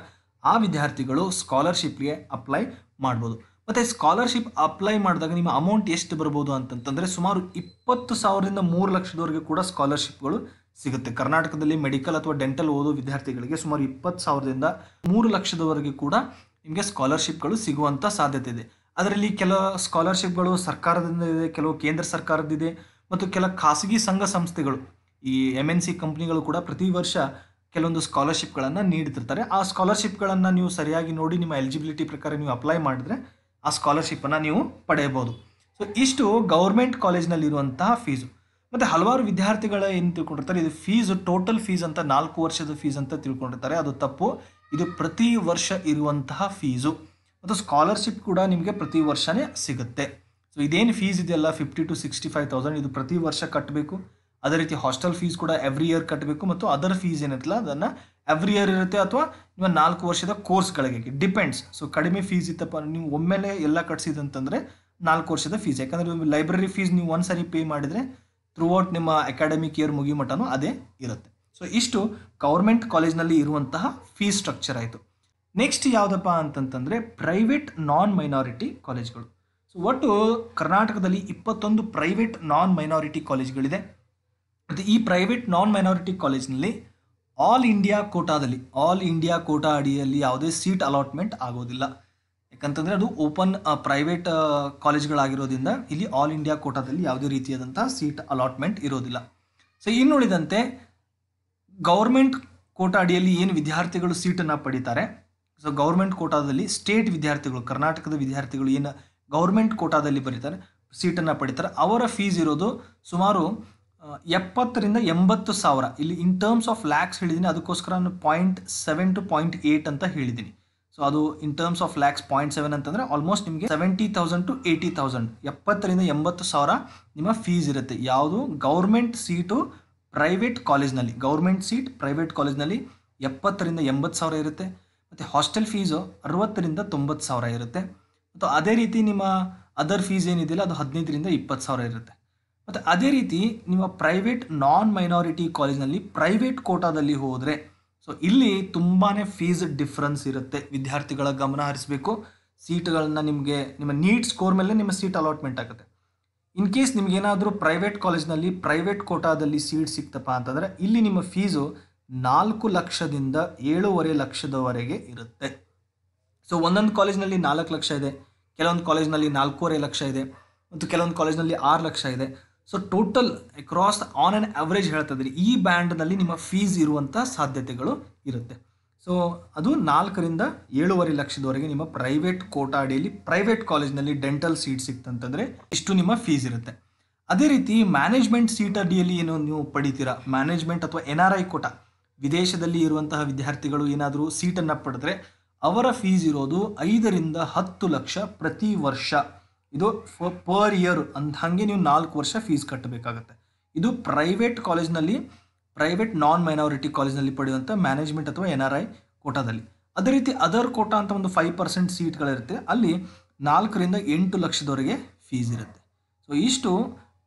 ಆ ವಿದ್ಯಾರ್ಥಿಗಳು ಸ್ಕಾಲರ್ಶಿಪ್ಗೆ ಅಪ್ಲೈ ಮಾಡ್ಬೋದು ಮತ್ತು ಸ್ಕಾಲರ್ಶಿಪ್ ಅಪ್ಲೈ ಮಾಡಿದಾಗ ನಿಮ್ಮ ಅಮೌಂಟ್ ಎಷ್ಟು ಬರ್ಬೋದು ಅಂತಂತಂದರೆ ಸುಮಾರು ಇಪ್ಪತ್ತು ಸಾವಿರದಿಂದ ಮೂರು ಲಕ್ಷದವರೆಗೆ ಕೂಡ ಸ್ಕಾಲರ್ಶಿಪ್ಗಳು ಸಿಗುತ್ತೆ ಕರ್ನಾಟಕದಲ್ಲಿ ಮೆಡಿಕಲ್ ಅಥವಾ ಡೆಂಟಲ್ ಓದೋ ವಿದ್ಯಾರ್ಥಿಗಳಿಗೆ ಸುಮಾರು ಇಪ್ಪತ್ತು ಸಾವಿರದಿಂದ ಮೂರು ಲಕ್ಷದವರೆಗೆ ಕೂಡ ನಿಮಗೆ ಸ್ಕಾಲರ್ಶಿಪ್ಗಳು ಸಿಗುವಂಥ ಸಾಧ್ಯತೆ ಇದೆ ಅದರಲ್ಲಿ ಕೆಲವು ಸ್ಕಾಲರ್ಶಿಪ್ಗಳು ಸರ್ಕಾರದಿಂದ ಇದೆ ಕೆಲವು ಕೇಂದ್ರ ಸರ್ಕಾರದಿದೆ ಮತ್ತು ಕೆಲ ಖಾಸಗಿ ಸಂಘ ಸಂಸ್ಥೆಗಳು ಈ ಎಮ್ ಎನ್ ಸಿ ಕಂಪ್ನಿಗಳು ಕೂಡ ಪ್ರತಿ ವರ್ಷ ಕೆಲವೊಂದು ಸ್ಕಾಲರ್ಶಿಪ್ಗಳನ್ನು ನೀಡ್ತಿರ್ತಾರೆ ಆ ಸ್ಕಾಲರ್ಶಿಪ್ಗಳನ್ನು ನೀವು ಸರಿಯಾಗಿ ನೋಡಿ ನಿಮ್ಮ ಎಲಿಜಿಬಿಲಿಟಿ ಪ್ರಕಾರ ನೀವು ಅಪ್ಲೈ ಮಾಡಿದ್ರೆ ಆ ಸ್ಕಾಲರ್ಶಿಪ್ಪನ್ನು ನೀವು ಪಡೆಯಬಹುದು ಸೊ ಇಷ್ಟು ಗೌರ್ಮೆಂಟ್ ಕಾಲೇಜ್ನಲ್ಲಿರುವಂತಹ ಫೀಸು ಮತ್ತು ಹಲವಾರು ವಿದ್ಯಾರ್ಥಿಗಳ ಏನು ತಿಳ್ಕೊಂಡಿರ್ತಾರೆ ಇದು ಫೀಸ್ ಟೋಟಲ್ ಫೀಸ್ ಅಂತ ನಾಲ್ಕು ವರ್ಷದ ಫೀಸ್ ಅಂತ ತಿಳ್ಕೊಂಡಿರ್ತಾರೆ ಅದು ತಪ್ಪು ಇದು ಪ್ರತಿ ವರ್ಷ ಇರುವಂತಹ ಫೀಸು ಮತ್ತು ಸ್ಕಾಲರ್ಶಿಪ್ ಕೂಡ ನಿಮಗೆ ಪ್ರತಿ ವರ್ಷವೇ ಸಿಗುತ್ತೆ ಸೊ ಇದೇನು ಫೀಸ್ ಇದೆಯಲ್ಲ fifty to sixty five thousand ಇದು ಪ್ರತಿ ವರ್ಷ ಕಟ್ಟಬೇಕು ಅದೇ ರೀತಿ ಹಾಸ್ಟೆಲ್ ಫೀಸ್ ಕೂಡ ಎವ್ರಿ ಇಯರ್ ಕಟ್ಟಬೇಕು ಮತ್ತು ಅದರ ಫೀಸ್ ಏನಿರುತ್ತಲ್ಲ ಅದನ್ನು ಎವ್ರಿ ಇಯರ್ ಇರುತ್ತೆ ಅಥವಾ ನಿಮ್ಮ ನಾಲ್ಕು ವರ್ಷದ ಕೋರ್ಸ್ಗಳಿಗೆ ಡಿಪೆಂಡ್ಸ್ ಸೊ ಕಡಿಮೆ ಫೀಸ್ ಇತ್ತಪ್ಪ ನೀವು ಒಮ್ಮೆಲೆ ಎಲ್ಲ ಕಟ್ಸಿದಂತಂದರೆ ನಾಲ್ಕು ವರ್ಷದ ಫೀಸ್ ಯಾಕಂದರೆ ಲೈಬ್ರರಿ ಫೀಸ್ ನೀವು ಒಂದು ಸಾರಿ ಪೇ ಮಾಡಿದರೆ ಔಟ್ ನಿಮ್ಮ ಅಕಾಡೆಮಿಕ್ ಇಯರ್ ಮುಗಿ ಮಟ್ಟನೂ ಅದೇ ಇರುತ್ತೆ ಸೊ ಇಷ್ಟು ಗೌರ್ಮೆಂಟ್ ಕಾಲೇಜ್ನಲ್ಲಿ ಇರುವಂತಹ ಫೀಸ್ ಸ್ಟ್ರಕ್ಚರ್ ಆಯಿತು ನೆಕ್ಸ್ಟ್ ಯಾವುದಪ್ಪ ಅಂತಂತಂದರೆ ಪ್ರೈವೇಟ್ ನಾನ್ ಮೈನಾರಿಟಿ ಕಾಲೇಜ್ಗಳು ಸೊ ಒಟ್ಟು ಕರ್ನಾಟಕದಲ್ಲಿ ಇಪ್ಪತ್ತೊಂದು ಪ್ರೈವೇಟ್ ನಾನ್ ಮೈನಾರಿಟಿ ಕಾಲೇಜ್ಗಳಿದೆ ಮತ್ತು ಈ ಪ್ರೈವೇಟ್ ನಾನ್ ಮೈನಾರಿಟಿ ಕಾಲೇಜ್ನಲ್ಲಿ ಆಲ್ ಇಂಡಿಯಾ ಕೋಟಾದಲ್ಲಿ ಆಲ್ ಇಂಡಿಯಾ ಕೋಟಾ ಅಡಿಯಲ್ಲಿ ಯಾವುದೇ ಸೀಟ್ ಅಲಾಟ್ಮೆಂಟ್ ಆಗೋದಿಲ್ಲ ಯಾಕಂತಂದರೆ ಅದು ಓಪನ್ ಪ್ರೈವೇಟ್ ಕಾಲೇಜ್ಗಳಾಗಿರೋದ್ರಿಂದ ಇಲ್ಲಿ ಆಲ್ ಇಂಡಿಯಾ ಕೋಟಾದಲ್ಲಿ ಯಾವುದೇ ರೀತಿಯಾದಂಥ ಸೀಟ್ ಅಲಾಟ್ಮೆಂಟ್ ಇರೋದಿಲ್ಲ ಸೊ ಇನ್ನುಳಿದಂತೆ ಗೌರ್ಮೆಂಟ್ ಕೋಟಾ ಅಡಿಯಲ್ಲಿ ಏನು ವಿದ್ಯಾರ್ಥಿಗಳು ಸೀಟನ್ನು ಪಡಿತಾರೆ ಸೊ ಗೌರ್ಮೆಂಟ್ ಕೋಟಾದಲ್ಲಿ ಸ್ಟೇಟ್ ವಿದ್ಯಾರ್ಥಿಗಳು ಕರ್ನಾಟಕದ ವಿದ್ಯಾರ್ಥಿಗಳು ಏನು ಗೌರ್ಮೆಂಟ್ ಕೋಟಾದಲ್ಲಿ ಬರೀತಾರೆ ಸೀಟನ್ನು ಪಡಿತಾರೆ ಅವರ ಫೀಸ್ ಇರೋದು ಸುಮಾರು ಎಪ್ಪತ್ತರಿಂದ ಎಂಬತ್ತು ಸಾವಿರ ಇಲ್ಲಿ ಇನ್ ಟರ್ಮ್ಸ್ ಆಫ್ ಲ್ಯಾಕ್ಸ್ ಹೇಳಿದ್ದೀನಿ ಅದಕ್ಕೋಸ್ಕರ ನಾನು point seven to point eight ಅಂತ ಹೇಳಿದ್ದೀನಿ ಸೊ ಅದು in terms of lakhs point seven ಅಂತಂದರೆ ಆಲ್ಮೋಸ್ಟ್ ನಿಮಗೆ seventy thousand to eighty thousand ಎಪ್ಪತ್ತರಿಂದ ಎಂಬತ್ತು ಸಾವಿರ ನಿಮ್ಮ ಫೀಸ್ ಇರುತ್ತೆ ಯಾವುದು ಗೌರ್ಮೆಂಟ್ ಸೀಟು ಪ್ರೈವೇಟ್ ಕಾಲೇಜ್ನಲ್ಲಿ ಗೌರ್ಮೆಂಟ್ ಸೀಟ್ ಪ್ರೈವೇಟ್ ಕಾಲೇಜ್ನಲ್ಲಿ ಎಪ್ಪತ್ತರಿಂದ ಎಂಬತ್ತು ಸಾವಿರ ಇರುತ್ತೆ ಮತ್ತು ಹಾಸ್ಟೆಲ್ ಫೀಸು ಅರುವತ್ತರಿಂದ ತೊಂಬತ್ತು ಸಾವಿರ ಇರುತ್ತೆ ಮತ್ತು ಅದೇ ರೀತಿ ನಿಮ್ಮ ಅದರ್ ಫೀಸ್ ಏನಿದೆಯಲ್ಲ ಅದು ಹದಿನೈದರಿಂದ ಇಪ್ಪತ್ತು ಸಾವಿರ ಇರುತ್ತೆ ಮತ್ತು ಅದೇ ರೀತಿ ನಿಮ್ಮ ಪ್ರೈವೇಟ್ ನಾನ್ ಮೈನಾರಿಟಿ ಕಾಲೇಜ್ನಲ್ಲಿ ಪ್ರೈವೇಟ್ ಕೋಟಾದಲ್ಲಿ ಹೋದರೆ ಸೊ ಇಲ್ಲಿ ತುಂಬಾ ಫೀಸ್ ಡಿಫ್ರೆನ್ಸ್ ಇರುತ್ತೆ ವಿದ್ಯಾರ್ಥಿಗಳ ಗಮನ ಹರಿಸಬೇಕು ಸೀಟ್ಗಳನ್ನ ನಿಮಗೆ ನಿಮ್ಮ ನೀಟ್ ಸ್ಕೋರ್ ಮೇಲೆ ನಿಮ್ಮ ಸೀಟ್ ಅಲಾಟ್ಮೆಂಟ್ ಆಗುತ್ತೆ ಇನ್ ಕೇಸ್ ನಿಮಗೇನಾದರೂ ಪ್ರೈವೇಟ್ ಕಾಲೇಜ್ನಲ್ಲಿ ಪ್ರೈವೇಟ್ ಕೋಟಾದಲ್ಲಿ ಸೀಟ್ ಸಿಕ್ತಪ್ಪ ಅಂತಂದರೆ ಇಲ್ಲಿ ನಿಮ್ಮ ಫೀಸು ನಾಲ್ಕು ಲಕ್ಷದಿಂದ ಏಳೂವರೆ ಲಕ್ಷದವರೆಗೆ ಇರುತ್ತೆ ಸೊ ಒಂದೊಂದು ಕಾಲೇಜ್ನಲ್ಲಿ ನಾಲ್ಕು ಲಕ್ಷ ಇದೆ ಕೆಲವೊಂದು ಕಾಲೇಜ್ನಲ್ಲಿ ನಾಲ್ಕೂವರೆ ಲಕ್ಷ ಇದೆ ಮತ್ತು ಕೆಲವೊಂದು ಕಾಲೇಜ್ನಲ್ಲಿ ಆರು ಲಕ್ಷ ಇದೆ so total across on and average ಹೇಳ್ತಾ ಈ ಬ್ಯಾಂಡ್ನಲ್ಲಿ ನಿಮ್ಮ ಫೀಸ್ ಇರುವಂಥ ಸಾಧ್ಯತೆಗಳು ಇರುತ್ತೆ ಸೊ ಅದು ನಾಲ್ಕರಿಂದ ಏಳುವರೆ ಲಕ್ಷದವರೆಗೆ ನಿಮ್ಮ ಪ್ರೈವೇಟ್ ಕೋಟಾ ಅಡಿಯಲ್ಲಿ ಪ್ರೈವೇಟ್ ಕಾಲೇಜ್ನಲ್ಲಿ ಡೆಂಟಲ್ ಸೀಟ್ ಸಿಕ್ತಂತಂದರೆ ಇಷ್ಟು ನಿಮ್ಮ ಫೀಸ್ ಇರುತ್ತೆ ಅದೇ ರೀತಿ ಮ್ಯಾನೇಜ್ಮೆಂಟ್ ಸೀಟ್ ಅಡಿಯಲ್ಲಿ ಏನು ನೀವು ಪಡಿತೀರಾ ಮ್ಯಾನೇಜ್ಮೆಂಟ್ ಅಥವಾ ಎನ್ ಆರ್ ಐ ಕೋಟಾ ವಿದೇಶದಲ್ಲಿ ಇರುವಂತಹ ವಿದ್ಯಾರ್ಥಿಗಳು ಏನಾದರೂ ಸೀಟನ್ನು ಪಡೆದ್ರೆ ಅವರ ಫೀಸ್ ಇರೋದು ಐದರಿಂದ ಹತ್ತು ಲಕ್ಷ ಪ್ರತಿ ವರ್ಷ ಇದು ಪರ್ ಇಯರ್ ಅಂತ ಹಾಗೆ ನೀವು ನಾಲ್ಕು ವರ್ಷ ಫೀಸ್ ಕಟ್ಟಬೇಕಾಗತ್ತೆ ಇದು ಪ್ರೈವೇಟ್ ಕಾಲೇಜ್ನಲ್ಲಿ ಪ್ರೈವೇಟ್ ನಾನ್ ಮೈನಾರಿಟಿ ಕಾಲೇಜ್ನಲ್ಲಿ ಪಡೆಯುವಂಥ ಮ್ಯಾನೇಜ್ಮೆಂಟ್ ಅಥವಾ ಎನ್ ಆರ್ ಐ ಕೋಟಾದಲ್ಲಿ ಅದೇ ರೀತಿ ಅದರ್ ಕೋಟಾ ಅಂತ ಒಂದು ಫೈವ್ ಪರ್ಸೆಂಟ್ ಸೀಟ್ಗಳಿರುತ್ತೆ ಅಲ್ಲಿ ನಾಲ್ಕರಿಂದ ಎಂಟು ಲಕ್ಷದವರೆಗೆ ಫೀಸ್ ಇರುತ್ತೆ ಸೊ ಇಷ್ಟು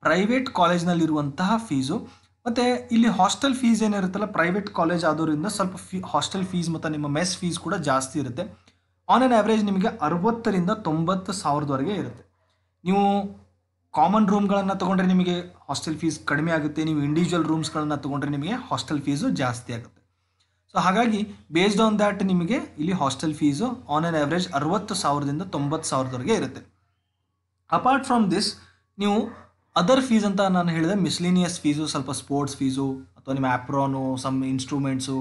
ಪ್ರೈವೇಟ್ ಕಾಲೇಜ್ನಲ್ಲಿರುವಂತಹ ಫೀಸು ಮತ್ತು ಇಲ್ಲಿ ಹಾಸ್ಟೆಲ್ ಫೀಸ್ ಏನಿರುತ್ತಲ್ಲ ಪ್ರೈವೇಟ್ ಕಾಲೇಜ್ ಆದೋರಿಂದ ಸ್ವಲ್ಪ ಫೀ ಹಾಸ್ಟೆಲ್ ಫೀಸ್ ಮತ್ತು ನಿಮ್ಮ ಮೆಸ್ ಫೀಸ್ ಕೂಡ ಜಾಸ್ತಿ ಇರುತ್ತೆ ಆನ್ ಆ್ಯಂಡ್ ಆ್ಯಾವ್ರೇಜ್ ನಿಮಗೆ ಅರವತ್ತರಿಂದ ತೊಂಬತ್ತು ಸಾವಿರದವರೆಗೆ ಇರುತ್ತೆ ನೀವು ಕಾಮನ್ ರೂಮ್ಗಳನ್ನು ತೊಗೊಂಡ್ರೆ ನಿಮಗೆ ಹಾಸ್ಟೆಲ್ ಫೀಸ್ ಕಡಿಮೆ ಆಗುತ್ತೆ ನೀವು ಇಂಡಿವಿಜುವಲ್ ರೂಮ್ಸ್ಗಳನ್ನು ತೊಗೊಂಡ್ರೆ ನಿಮಗೆ ಹಾಸ್ಟೆಲ್ ಫೀಸು ಜಾಸ್ತಿ ಆಗುತ್ತೆ ಸೊ ಹಾಗಾಗಿ ಬೇಸ್ಡ್ ಆನ್ ದ್ಯಾಟ್ ನಿಮಗೆ ಇಲ್ಲಿ hostel fees on and average ಅರವತ್ತು ಸಾವಿರದಿಂದ ತೊಂಬತ್ತು ಸಾವಿರದವರೆಗೆ ಇರುತ್ತೆ ಅಪಾರ್ಟ್ ಫ್ರಮ್ ದಿಸ್ ನೀವು ಅದರ್ ಫೀಸ್ ಅಂತ ನಾನು ಹೇಳಿದೆ ಮಿಸ್ಲಿನಿಯಸ್ ಫೀಸು ಸ್ವಲ್ಪ ಸ್ಪೋರ್ಟ್ಸ್ ಫೀಸು ಅಥವಾ ನಿಮ್ಮ ಆ್ಯಪ್ರಾನು ಸಮ್ ಇನ್ಸ್ಟ್ರೂಮೆಂಟ್ಸು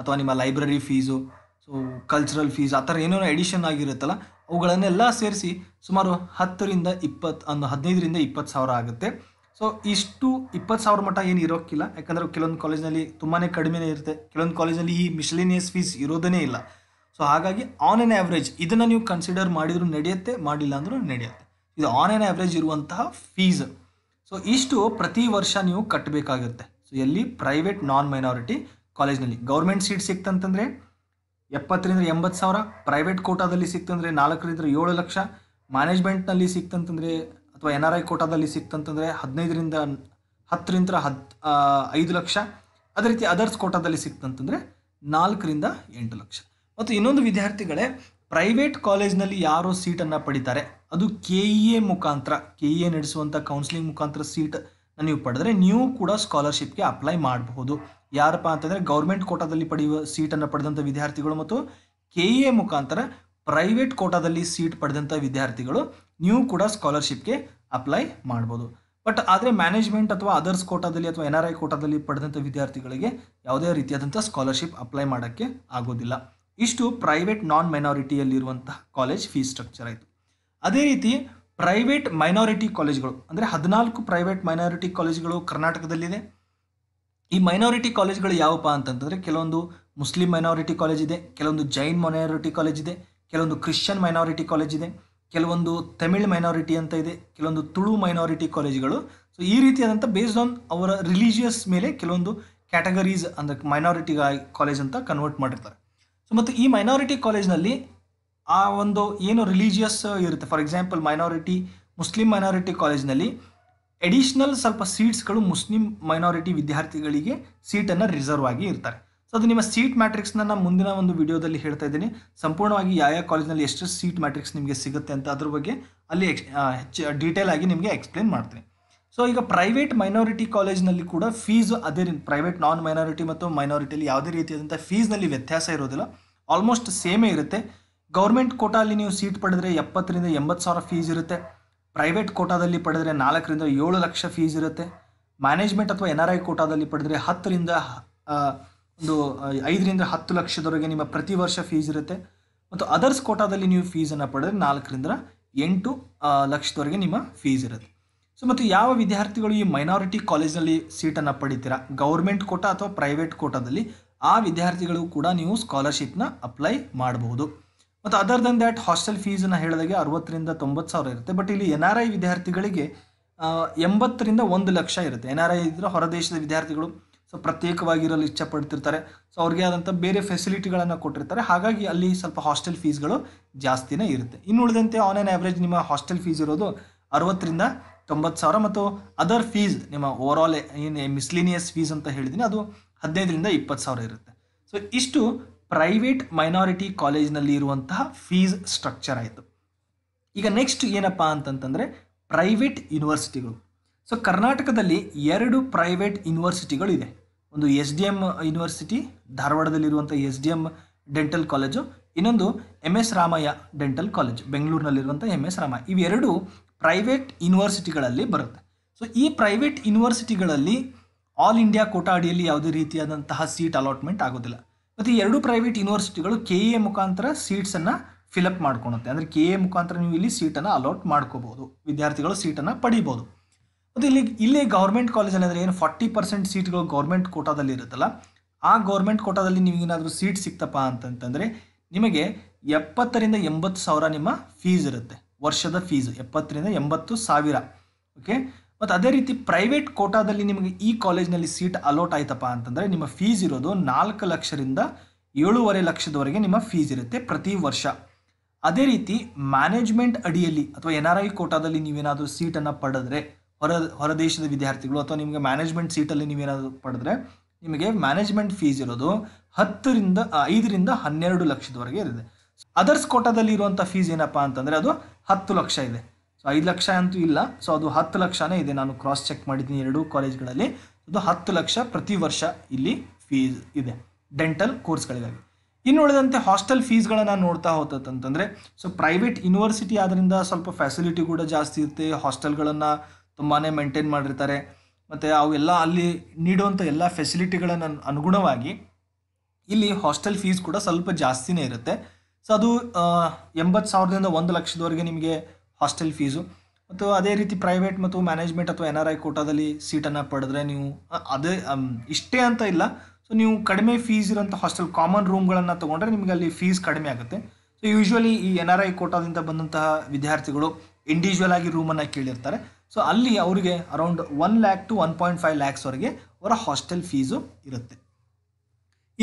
ಅಥವಾ ನಿಮ್ಮ library fees so cultural fees ಆ ಥರ ಏನೇನೋ ಎಡಿಷನ್ ಆಗಿರುತ್ತಲ್ಲ ಅವುಗಳನ್ನೆಲ್ಲ ಸೇರಿಸಿ ಸುಮಾರು ಹತ್ತರಿಂದ ಇಪ್ಪತ್ತು ಒಂದು ಹದಿನೈದರಿಂದ ಇಪ್ಪತ್ತು ಸಾವಿರ ಆಗುತ್ತೆ ಸೊ ಇಷ್ಟು ಇಪ್ಪತ್ತು ಸಾವಿರ ಮಟ್ಟ ಏನು ಇರೋಕ್ಕಿಲ್ಲ ಯಾಕಂದರೆ ಕೆಲವೊಂದು ಕಾಲೇಜ್ನಲ್ಲಿ ತುಂಬಾ ಕಡಿಮೆನೇ ಇರುತ್ತೆ ಕೆಲವೊಂದು ಕಾಲೇಜಲ್ಲಿ ಈ ಮಿಸ್ಲಿನಿಯಸ್ ಫೀಸ್ ಇರೋದೇ ಇಲ್ಲ ಸೊ ಹಾಗಾಗಿ ಆನ್ ಆನ್ ಆ್ಯಾವ್ರೇಜ್ ಇದನ್ನು ನೀವು ಕನ್ಸಿಡರ್ ಮಾಡಿದರೂ ನಡೆಯುತ್ತೆ ಮಾಡಿಲ್ಲ ಅಂದರೂ ನಡೆಯುತ್ತೆ ಇದು ಆನ್ ಆನ್ ಆ್ಯಾವ್ರೇಜ್ ಇರುವಂತಹ ಫೀಸ್ ಸೊ ಇಷ್ಟು ಪ್ರತಿ ವರ್ಷ ನೀವು ಕಟ್ಟಬೇಕಾಗುತ್ತೆ ಸೊ ಎಲ್ಲಿ ಪ್ರೈವೇಟ್ ನಾನ್ ಮೈನಾರಿಟಿ ಕಾಲೇಜ್ನಲ್ಲಿ ಗೌರ್ಮೆಂಟ್ ಸೀಟ್ ಸಿಕ್ತಂತಂದರೆ ಎಪ್ಪತ್ತರಿಂದ ಎಂಬತ್ತು ಸಾವಿರ ಪ್ರೈವೇಟ್ ಕೋಟಾದಲ್ಲಿ ಸಿಕ್ತಂದರೆ ನಾಲ್ಕರಿಂದ ಏಳು ಲಕ್ಷ ಮ್ಯಾನೇಜ್ಮೆಂಟ್ನಲ್ಲಿ ಸಿಕ್ತಂತಂದರೆ ಅಥವಾ ಎನ್ ಆರ್ ಐ ಕೋಟಾದಲ್ಲಿ ಸಿಕ್ತಂತಂದರೆ ಹದಿನೈದರಿಂದ ಹತ್ತರಿಂದ ಹತ್ತು ಐದು ಲಕ್ಷ ಅದೇ ರೀತಿ ಅದರ್ಸ್ ಕೋಟಾದಲ್ಲಿ ಸಿಕ್ತಂತಂದರೆ ನಾಲ್ಕರಿಂದ ಎಂಟು ಲಕ್ಷ ಮತ್ತು ಇನ್ನೊಂದು ವಿದ್ಯಾರ್ಥಿಗಳೇ ಪ್ರೈವೇಟ್ ಕಾಲೇಜ್ನಲ್ಲಿ ಯಾರು ಸೀಟನ್ನು ಪಡಿತಾರೆ ಅದು ಕೆ ಇ ಎ ಮುಖಾಂತರ ಕೆ ಇ ಎ ನಡೆಸುವಂಥ ಕೌನ್ಸಿಲಿಂಗ್ ಮುಖಾಂತರ ಸೀಟ್ ನೀವು ಪಡೆದ್ರೆ ನೀವು ಕೂಡ ಸ್ಕಾಲರ್ಶಿಪ್ಗೆ ಅಪ್ಲೈ ಮಾಡಬಹುದು ಯಾರಪ್ಪ ಅಂತಂದರೆ ಗೌರ್ಮೆಂಟ್ ಕೋಟಾದಲ್ಲಿ ಪಡೆಯುವ ಸೀಟನ್ನು ಪಡೆದಂಥ ವಿದ್ಯಾರ್ಥಿಗಳು ಮತ್ತು ಕೆ ಇ ಎ ಮುಖಾಂತರ ಪ್ರೈವೇಟ್ ಕೋಟಾದಲ್ಲಿ ಸೀಟ್ ಪಡೆದಂಥ ವಿದ್ಯಾರ್ಥಿಗಳು ನೀವು ಕೂಡ ಸ್ಕಾಲರ್ಶಿಪ್ಗೆ ಅಪ್ಲೈ ಮಾಡ್ಬೋದು ಬಟ್ ಆದರೆ ಮ್ಯಾನೇಜ್ಮೆಂಟ್ ಅಥವಾ ಅದರ್ಸ್ ಕೋಟಾದಲ್ಲಿ ಅಥವಾ ಎನ್ ಆರ್ ಐ ಕೋಟಾದಲ್ಲಿ ಪಡೆದಂಥ ವಿದ್ಯಾರ್ಥಿಗಳಿಗೆ ಯಾವುದೇ ರೀತಿಯಾದಂಥ ಸ್ಕಾಲರ್ಶಿಪ್ ಅಪ್ಲೈ ಮಾಡೋಕ್ಕೆ ಆಗೋದಿಲ್ಲ ಇಷ್ಟು ಪ್ರೈವೇಟ್ ನಾನ್ ಮೈನಾರಿಟಿಯಲ್ಲಿರುವಂತಹ ಕಾಲೇಜ್ ಫೀಸ್ ಸ್ಟ್ರಕ್ಚರ್ ಆಯಿತು ಅದೇ ರೀತಿ ಪ್ರೈವೇಟ್ ಮೈನಾರಿಟಿ ಕಾಲೇಜ್ಗಳು ಅಂದರೆ ಹದಿನಾಲ್ಕು ಪ್ರೈವೇಟ್ ಮೈನಾರಿಟಿ ಕಾಲೇಜ್ಗಳು ಕರ್ನಾಟಕದಲ್ಲಿದೆ ಈ ಮೈನಾರಿಟಿ ಕಾಲೇಜ್ಗಳು ಯಾವಪ್ಪ ಅಂತಂತಂದರೆ ಕೆಲವೊಂದು ಮುಸ್ಲಿಂ ಮೈನಾರಿಟಿ ಕಾಲೇಜ್ ಇದೆ ಕೆಲವೊಂದು ಜೈನ್ ಮೈನಾರಿಟಿ ಕಾಲೇಜ್ ಇದೆ ಕೆಲವೊಂದು ಕ್ರಿಶ್ಚಿಯನ್ ಮೈನಾರಿಟಿ ಕಾಲೇಜ್ ಇದೆ ಕೆಲವೊಂದು ತಮಿಳ್ ಮೈನಾರಿಟಿ ಅಂತ ಇದೆ ಕೆಲವೊಂದು ತುಳು ಮೈನಾರಿಟಿ ಕಾಲೇಜ್ಗಳು ಸೊ ಈ ರೀತಿಯಾದಂಥ ಬೇಸ್ಡ್ ಆನ್ ಅವರ ರಿಲಿಜಿಯಸ್ ಮೇಲೆ ಕೆಲವೊಂದು ಕ್ಯಾಟಗರೀಸ್ ಅಂದರೆ ಮೈನಾರಿಟಿ ಕಾಲೇಜ್ ಅಂತ ಕನ್ವರ್ಟ್ ಮಾಡಿರ್ತಾರೆ ಸೊ ಮತ್ತು ಈ ಮೈನಾರಿಟಿ ಕಾಲೇಜ್ನಲ್ಲಿ ಆ ಒಂದು ಏನು ರಿಲೀಜಿಯಸ್ ಇರುತ್ತೆ for example minority Muslim minority ಕಾಲೇಜ್ನಲ್ಲಿ ಎಡಿಷ್ನಲ್ ಸ್ವಲ್ಪ ಸೀಟ್ಸ್ಗಳು ಮುಸ್ಲಿಂ ಮೈನಾರಿಟಿ ವಿದ್ಯಾರ್ಥಿಗಳಿಗೆ ಸೀಟನ್ನು ರಿಸರ್ವ್ ಆಗಿ ಇರ್ತಾರೆ ಸೊ ಅದು ನಿಮ್ಮ ಸೀಟ್ ಮ್ಯಾಟ್ರಿಕ್ಸ್ನ ನಾನು ಮುಂದಿನ ಒಂದು ವಿಡಿಯೋದಲ್ಲಿ ಹೇಳ್ತಾ ಇದ್ದೀನಿ ಸಂಪೂರ್ಣವಾಗಿ ಯಾವ ಯಾವ ಕಾಲೇಜ್ನಲ್ಲಿ ಎಷ್ಟು ಸೀಟ್ ಮ್ಯಾಟ್ರಿಕ್ಸ್ ನಿಮಗೆ ಸಿಗುತ್ತೆ ಅಂತ ಅದ್ರ ಬಗ್ಗೆ ಅಲ್ಲಿ ಎಕ್ಸ್ ಹೆಚ್ಚು ಡೀಟೇಲ್ ಆಗಿ ನಿಮಗೆ ಎಕ್ಸ್ಪ್ಲೇನ್ ಮಾಡ್ತೀನಿ ಸೊ ಈಗ ಪ್ರೈವೇಟ್ ಮೈನಾರಿಟಿ ಕಾಲೇಜ್ನಲ್ಲಿ ಕೂಡ ಫೀಸ್ ಅದೇ ರೀತಿ ಪ್ರೈವೇಟ್ ನಾನ್ ಮೈನಾರಿಟಿ ಮತ್ತು ಮೈನಾರಿಟಿಯಲ್ಲಿ ಯಾವುದೇ ರೀತಿಯಾದಂಥ ಫೀಸ್ನಲ್ಲಿ ವ್ಯತ್ಯಾಸ ಇರೋದಿಲ್ಲ ಆಲ್ಮೋಸ್ಟ್ ಸೇಮೇ ಇರುತ್ತೆ ಗೌರ್ಮೆಂಟ್ ಕೋಟಾದಲ್ಲಿ ನೀವು ಸೀಟ್ ಪಡೆದರೆ ಎಪ್ಪತ್ತರಿಂದ ಎಂಬತ್ತು ಸಾವಿರ ಫೀಸ್ ಇರುತ್ತೆ ಪ್ರೈವೇಟ್ ಕೋಟಾದಲ್ಲಿ ಪಡೆದರೆ ನಾಲ್ಕರಿಂದ ಏಳು ಲಕ್ಷ ಫೀಸ್ ಇರುತ್ತೆ ಮ್ಯಾನೇಜ್ಮೆಂಟ್ ಅಥವಾ ಎನ್ ಆರ್ ಐ ಕೋಟಾದಲ್ಲಿ ಪಡೆದರೆ ಹತ್ತರಿಂದ ಒಂದು ಐದರಿಂದ ಹತ್ತು ಲಕ್ಷದವರೆಗೆ ನಿಮ್ಮ ಪ್ರತಿ ವರ್ಷ ಫೀಸ್ ಇರುತ್ತೆ ಮತ್ತು ಅದರ್ಸ್ ಕೋಟಾದಲ್ಲಿ ನೀವು ಫೀಸನ್ನು ಪಡೆದರೆ ನಾಲ್ಕರಿಂದ ಎಂಟು ಲಕ್ಷದವರೆಗೆ ನಿಮ್ಮ ಫೀಸ್ ಇರುತ್ತೆ ಸೊ ಮತ್ತು ಯಾವ ವಿದ್ಯಾರ್ಥಿಗಳು ಈ ಮೈನಾರಿಟಿ ಕಾಲೇಜ್ನಲ್ಲಿ ಸೀಟನ್ನು ಪಡಿತೀರಾ ಗೌರ್ಮೆಂಟ್ ಕೋಟಾ ಅಥವಾ ಪ್ರೈವೇಟ್ ಕೋಟಾದಲ್ಲಿ ಆ ವಿದ್ಯಾರ್ಥಿಗಳು ಕೂಡ ನೀವು ಸ್ಕಾಲರ್ಶಿಪ್ನ ಅಪ್ಲೈ ಮಾಡಬಹುದು ಮತ್ತು ಅದರ್ ದನ್ ದ್ಯಾಟ್ ಹಾಸ್ಟೆಲ್ ಫೀಸನ್ನು ಹೇಳಿದಾಗೆ ಅರವತ್ತರಿಂದ ತೊಂಬತ್ತು ಸಾವಿರ ಇರುತ್ತೆ ಬಟ್ ಇಲ್ಲಿ ಎನ್ ಆರ್ ಐ ವಿದ್ಯಾರ್ಥಿಗಳಿಗೆ ಎಂಬತ್ತರಿಂದ ಒಂದು ಲಕ್ಷ ಇರುತ್ತೆ ಎನ್ ಆರ್ ಐ ಇದ್ದರೆ ದೇಶದ ವಿದ್ಯಾರ್ಥಿಗಳು ಸೊ ಪ್ರತ್ಯೇಕವಾಗಿರಲು ಪಡ್ತಿರ್ತಾರೆ ಸೊ ಅವ್ರಿಗೆ ಆದಂಥ ಬೇರೆ ಫೆಸಿಲಿಟಿಗಳನ್ನು ಕೊಟ್ಟಿರ್ತಾರೆ ಹಾಗಾಗಿ ಅಲ್ಲಿ ಸ್ವಲ್ಪ ಹಾಸ್ಟೆಲ್ ಫೀಸ್ಗಳು ಜಾಸ್ತಿನೇ ಇರುತ್ತೆ ಇನ್ನು ಉಳಿದಂತೆ ಆನ್ ಆನ್ ಆ್ಯಾವ್ರೇಜ್ ನಿಮ್ಮ ಹಾಸ್ಟೆಲ್ ಫೀಸ್ ಇರೋದು ಅರವತ್ತರಿಂದ ತೊಂಬತ್ತು ಸಾವಿರ ಮತ್ತು ಅದರ್ ಫೀಸ್ ನಿಮ್ಮ ಓವರ್ ಆಲ್ ಏನು ಮಿಸ್ಲಿನಿಯಸ್ ಫೀಸ್ ಅಂತ ಹೇಳಿದ್ದೀನಿ ಅದು ಹದಿನೈದರಿಂದ ಇಪ್ಪತ್ತು ಸಾವಿರ ಇರುತ್ತೆ ಸೊ ಇಷ್ಟು ಪ್ರೈವೇಟ್ ಮೈನಾರಿಟಿ ಕಾಲೇಜ್ನಲ್ಲಿ ಇರುವಂತಹ ಫೀಸ್ ಸ್ಟ್ರಕ್ಚರ್ ಆಯಿತು ಈಗ ನೆಕ್ಸ್ಟ್ ಏನಪ್ಪ ಅಂತಂತಂದರೆ ಪ್ರೈವೇಟ್ ಯೂನಿವರ್ಸಿಟಿಗಳು ಸೊ ಕರ್ನಾಟಕದಲ್ಲಿ ಎರಡು ಪ್ರೈವೇಟ್ ಯೂನಿವರ್ಸಿಟಿಗಳು ಇದೆ ಒಂದು ಎಸ್ ಡಿ ಎಮ್ ಯೂನಿವರ್ಸಿಟಿ ಧಾರವಾಡದಲ್ಲಿರುವಂಥ S D M dental college ಇನ್ನೊಂದು M S Ramaiah dental college ಬೆಂಗಳೂರಿನಲ್ಲಿರುವಂಥ ಎಮ್ ಎಸ್ ರಾಮಯ್ಯ ಇವೆರಡು ಪ್ರೈವೇಟ್ ಯೂನಿವರ್ಸಿಟಿಗಳಲ್ಲಿ ಬರುತ್ತೆ ಸೊ ಈ ಪ್ರೈವೇಟ್ ಯೂನಿವರ್ಸಿಟಿಗಳಲ್ಲಿ ಆಲ್ ಇಂಡಿಯಾ ಕೋಟಾ ಅಡಿಯಲ್ಲಿ ಯಾವುದೇ ರೀತಿಯಾದಂತಹ ಸೀಟ್ ಅಲಾಟ್ಮೆಂಟ್ ಆಗೋದಿಲ್ಲ ಮತ್ತು ಎರಡು ಪ್ರೈವೇಟ್ ಯೂನಿವರ್ಸಿಟಿಗಳು ಕೆ ಎ ಮುಖಾಂತರ ಸೀಟ್ಸನ್ನು ಫಿಲಪ್ ಮಾಡ್ಕೊಳುತ್ತೆ ಅಂದರೆ ಕೆ ಎ ಮುಖಾಂತರ ನೀವು ಇಲ್ಲಿ ಸೀಟನ್ನು ಅಲಾಟ್ ಮಾಡ್ಕೋಬೋದು ವಿದ್ಯಾರ್ಥಿಗಳು ಸೀಟನ್ನು ಪಡಿಬೋದು ಮತ್ತು ಇಲ್ಲಿ ಇಲ್ಲೇ ಗೌರ್ಮೆಂಟ್ ಕಾಲೇಜಲ್ಲಿ ಅಂದರೆ ಏನು ಫಾರ್ಟಿ ಪರ್ಸೆಂಟ್ ಸೀಟ್ಗಳು ಗೌರ್ಮೆಂಟ್ ಕೋಟಾದಲ್ಲಿ ಇರುತ್ತಲ್ಲ ಆ ಗೌರ್ಮೆಂಟ್ ಕೋಟಾದಲ್ಲಿ ನಿಮಗೇನಾದರೂ ಸೀಟ್ ಸಿಕ್ತಪ್ಪ ಅಂತಂತಂದರೆ ನಿಮಗೆ ಎಪ್ಪತ್ತರಿಂದ ಎಂಬತ್ತು ಸಾವಿರ ನಿಮ್ಮ ಫೀಸ್ ಇರುತ್ತೆ ವರ್ಷದ ಫೀಸ್ ಎಪ್ಪತ್ತರಿಂದ ಎಂಬತ್ತು ಸಾವಿರ ಓಕೆ ಮತ್ತು ಅದೇ ರೀತಿ ಪ್ರೈವೇಟ್ ಕೋಟಾದಲ್ಲಿ ನಿಮಗೆ ಈ ಕಾಲೇಜ್ನಲ್ಲಿ ಸೀಟ್ ಅಲೋಟ್ ಆಯ್ತಪ್ಪ ಅಂತಂದರೆ ನಿಮ್ಮ ಫೀಸ್ ಇರೋದು ನಾಲ್ಕು ಲಕ್ಷದಿಂದ ಏಳೂವರೆ ಲಕ್ಷದವರೆಗೆ ನಿಮ್ಮ ಫೀಸ್ ಇರುತ್ತೆ ಪ್ರತಿ ವರ್ಷ ಅದೇ ರೀತಿ ಮ್ಯಾನೇಜ್ಮೆಂಟ್ ಅಡಿಯಲ್ಲಿ ಅಥವಾ ಎನ್ ಆರ್ ಐ ಕೋಟಾದಲ್ಲಿ ನೀವೇನಾದರೂ ಸೀಟನ್ನು ಪಡೆದ್ರೆ ಹೊರ ದೇಶದ ವಿದ್ಯಾರ್ಥಿಗಳು ಅಥವಾ ನಿಮಗೆ ಮ್ಯಾನೇಜ್ಮೆಂಟ್ ಸೀಟಲ್ಲಿ ನೀವೇನಾದರೂ ಪಡೆದ್ರೆ ನಿಮಗೆ ಮ್ಯಾನೇಜ್ಮೆಂಟ್ ಫೀಸ್ ಇರೋದು ಹತ್ತರಿಂದ ಐದರಿಂದ ಹನ್ನೆರಡು ಲಕ್ಷದವರೆಗೆ ಇರುತ್ತೆ ಅದರ್ಸ್ ಕೋಟಾದಲ್ಲಿ ಇರುವಂಥ ಫೀಸ್ ಏನಪ್ಪ ಅಂತಂದರೆ ಅದು ಹತ್ತು ಲಕ್ಷ ಇದೆ ಸೊ ಐದು ಲಕ್ಷ ಅಂತೂ ಇಲ್ಲ ಸೊ ಅದು ಹತ್ತು ಲಕ್ಷನೇ ಇದೆ ನಾನು ಕ್ರಾಸ್ ಚೆಕ್ ಮಾಡಿದ್ದೀನಿ ಎರಡೂ ಕಾಲೇಜ್ಗಳಲ್ಲಿ ಅದು ಹತ್ತು ಲಕ್ಷ ಪ್ರತಿ ವರ್ಷ ಇಲ್ಲಿ ಫೀಸ್ ಇದೆ ಡೆಂಟಲ್ ಕೋರ್ಸ್ಗಳಿಗಾಗಿ ಇನ್ನು ಉಳಿದಂತೆ ಹಾಸ್ಟೆಲ್ ಫೀಸ್ಗಳನ್ನು ನೋಡ್ತಾ ಹೋತಂತಂದರೆ ಸೊ ಪ್ರೈವೇಟ್ ಯೂನಿವರ್ಸಿಟಿ ಆದ್ದರಿಂದ ಸ್ವಲ್ಪ ಫೆಸಿಲಿಟಿ ಕೂಡ ಜಾಸ್ತಿ ಇರುತ್ತೆ ಹಾಸ್ಟೆಲ್ಗಳನ್ನು ತುಂಬಾ ಮೇಂಟೈನ್ ಮಾಡಿರ್ತಾರೆ ಮತ್ತು ಅವೆಲ್ಲ ಅಲ್ಲಿ ನೀಡುವಂಥ ಎಲ್ಲ ಫೆಸಿಲಿಟಿಗಳನ್ನು ಅನುಗುಣವಾಗಿ ಇಲ್ಲಿ ಹಾಸ್ಟೆಲ್ ಫೀಸ್ ಕೂಡ ಸ್ವಲ್ಪ ಜಾಸ್ತಿನೇ ಇರುತ್ತೆ ಸೊ ಅದು ಎಂಬತ್ತು ಸಾವಿರದಿಂದ ಒಂದು ಲಕ್ಷದವರೆಗೆ ನಿಮಗೆ ಹಾಸ್ಟೆಲ್ ಫೀಸು ಮತ್ತು ಅದೇ ರೀತಿ ಪ್ರೈವೇಟ್ ಮತ್ತು ಮ್ಯಾನೇಜ್ಮೆಂಟ್ ಅಥವಾ ಎನ್ ಆರ್ ಐ ಕೋಟಾದಲ್ಲಿ ಸೀಟನ್ನು ಪಡೆದ್ರೆ ನೀವು ಅದೇ ಇಷ್ಟೇ ಅಂತ ಇಲ್ಲ ಸೊ ನೀವು ಕಡಿಮೆ ಫೀಸ್ ಇರೋಂಥ ಹಾಸ್ಟೆಲ್ ಕಾಮನ್ ರೂಮ್ಗಳನ್ನು ತೊಗೊಂಡ್ರೆ ನಿಮಗೆ ಅಲ್ಲಿ ಫೀಸ್ ಕಡಿಮೆ ಆಗುತ್ತೆ ಸೊ ಯೂಶ್ವಲಿ ಈ ಎನ್ ಆರ್ ಐ ಕೋಟಾದಿಂದ ಬಂದಂತಹ ವಿದ್ಯಾರ್ಥಿಗಳು ಇಂಡಿವಿಜುವಲ್ ಆಗಿ ರೂಮನ್ನು ಕೇಳಿರ್ತಾರೆ ಸೊ ಅಲ್ಲಿ ಅವರಿಗೆ around one lakh to one point five ಲ್ಯಾಕ್ಸ್ವರೆಗೆ ಅವರ ಹಾಸ್ಟೆಲ್ ಫೀಸು ಇರುತ್ತೆ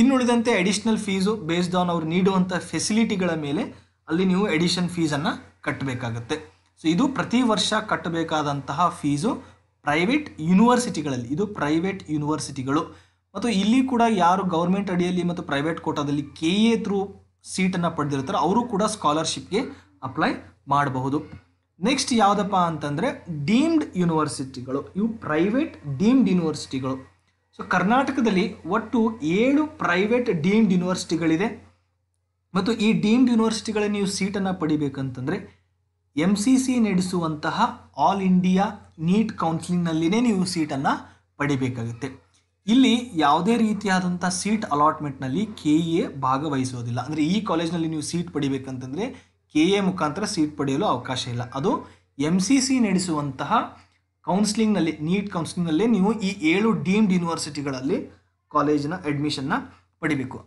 ಇನ್ನುಳಿದಂತೆ ಅಡಿಷ್ನಲ್ ಫೀಸು ಬೇಸ್ಡ್ ಆನ್ ಅವ್ರು ನೀಡುವಂಥ ಫೆಸಿಲಿಟಿಗಳ ಮೇಲೆ ಅಲ್ಲಿ ನೀವು ಎಡಿಷನ್ ಫೀಸನ್ನು ಕಟ್ಟಬೇಕಾಗತ್ತೆ ಸೊ ಇದು ಪ್ರತಿ ವರ್ಷ ಕಟ್ಟಬೇಕಾದಂತಹ ಫೀಸು ಪ್ರೈವೇಟ್ ಯೂನಿವರ್ಸಿಟಿಗಳಲ್ಲಿ ಇದು ಪ್ರೈವೇಟ್ ಯೂನಿವರ್ಸಿಟಿಗಳು ಮತ್ತು ಇಲ್ಲಿ ಕೂಡ ಯಾರು ಗೌರ್ಮೆಂಟ್ ಅಡಿಯಲ್ಲಿ ಮತ್ತು ಪ್ರೈವೇಟ್ ಕೋಟಾದಲ್ಲಿ ಕೆ ಎ ಥ್ರೂ ಸೀಟನ್ನು ಪಡೆದಿರ್ತಾರೋ ಅವರು ಕೂಡ ಸ್ಕಾಲರ್ಶಿಪ್ಗೆ ಅಪ್ಲೈ ಮಾಡಬಹುದು ನೆಕ್ಸ್ಟ್ ಯಾವುದಪ್ಪ ಅಂತಂದರೆ ಡೀಮ್ಡ್ ಯೂನಿವರ್ಸಿಟಿಗಳು ಇವು ಪ್ರೈವೇಟ್ ಡೀಮ್ಡ್ ಯೂನಿವರ್ಸಿಟಿಗಳು ಸೊ ಕರ್ನಾಟಕದಲ್ಲಿ ಒಟ್ಟು ಏಳು ಪ್ರೈವೇಟ್ ಡೀಮ್ಡ್ ಯೂನಿವರ್ಸಿಟಿಗಳಿದೆ ಮತ್ತು ಈ ಡೀಮ್ಡ್ ಯೂನಿವರ್ಸಿಟಿಗಳಲ್ಲಿ ನೀವು ಸೀಟನ್ನು ಪಡಿಬೇಕಂತಂದರೆ ಎಮ್ ಸಿ ಸಿ ನಡೆಸುವಂತಹ ಆಲ್ ಇಂಡಿಯಾ ನೀಟ್ ಕೌನ್ಸಿಲಿಂಗ್ನಲ್ಲಿನೇ ನೀವು ಸೀಟನ್ನು ಪಡಿಬೇಕಾಗುತ್ತೆ ಇಲ್ಲಿ ಯಾವುದೇ ರೀತಿಯಾದಂಥ ಸೀಟ್ ಅಲಾಟ್ಮೆಂಟ್ನಲ್ಲಿ ಕೆ ಎ ಭಾಗವಹಿಸೋದಿಲ್ಲ ಅಂದರೆ ಈ ಕಾಲೇಜ್ನಲ್ಲಿ ನೀವು ಸೀಟ್ ಪಡಿಬೇಕಂತಂದರೆ ಕೆ ಎ ಮುಖಾಂತರ ಸೀಟ್ ಪಡೆಯಲು ಅವಕಾಶ ಇಲ್ಲ ಅದು ಎಮ್ ಸಿ ಸಿ ನಡೆಸುವಂತಹ ಕೌನ್ಸಿಲಿಂಗ್ನಲ್ಲಿ ನೀಟ್ ಕೌನ್ಸಿಲಿಂಗ್ನಲ್ಲೇ ನೀವು ಈ ಏಳು ಡೀಮ್ಡ್ ಯೂನಿವರ್ಸಿಟಿಗಳಲ್ಲಿ ಕಾಲೇಜಿನ ಅಡ್ಮಿಷನ್ನ ಪಡಿಬೇಕು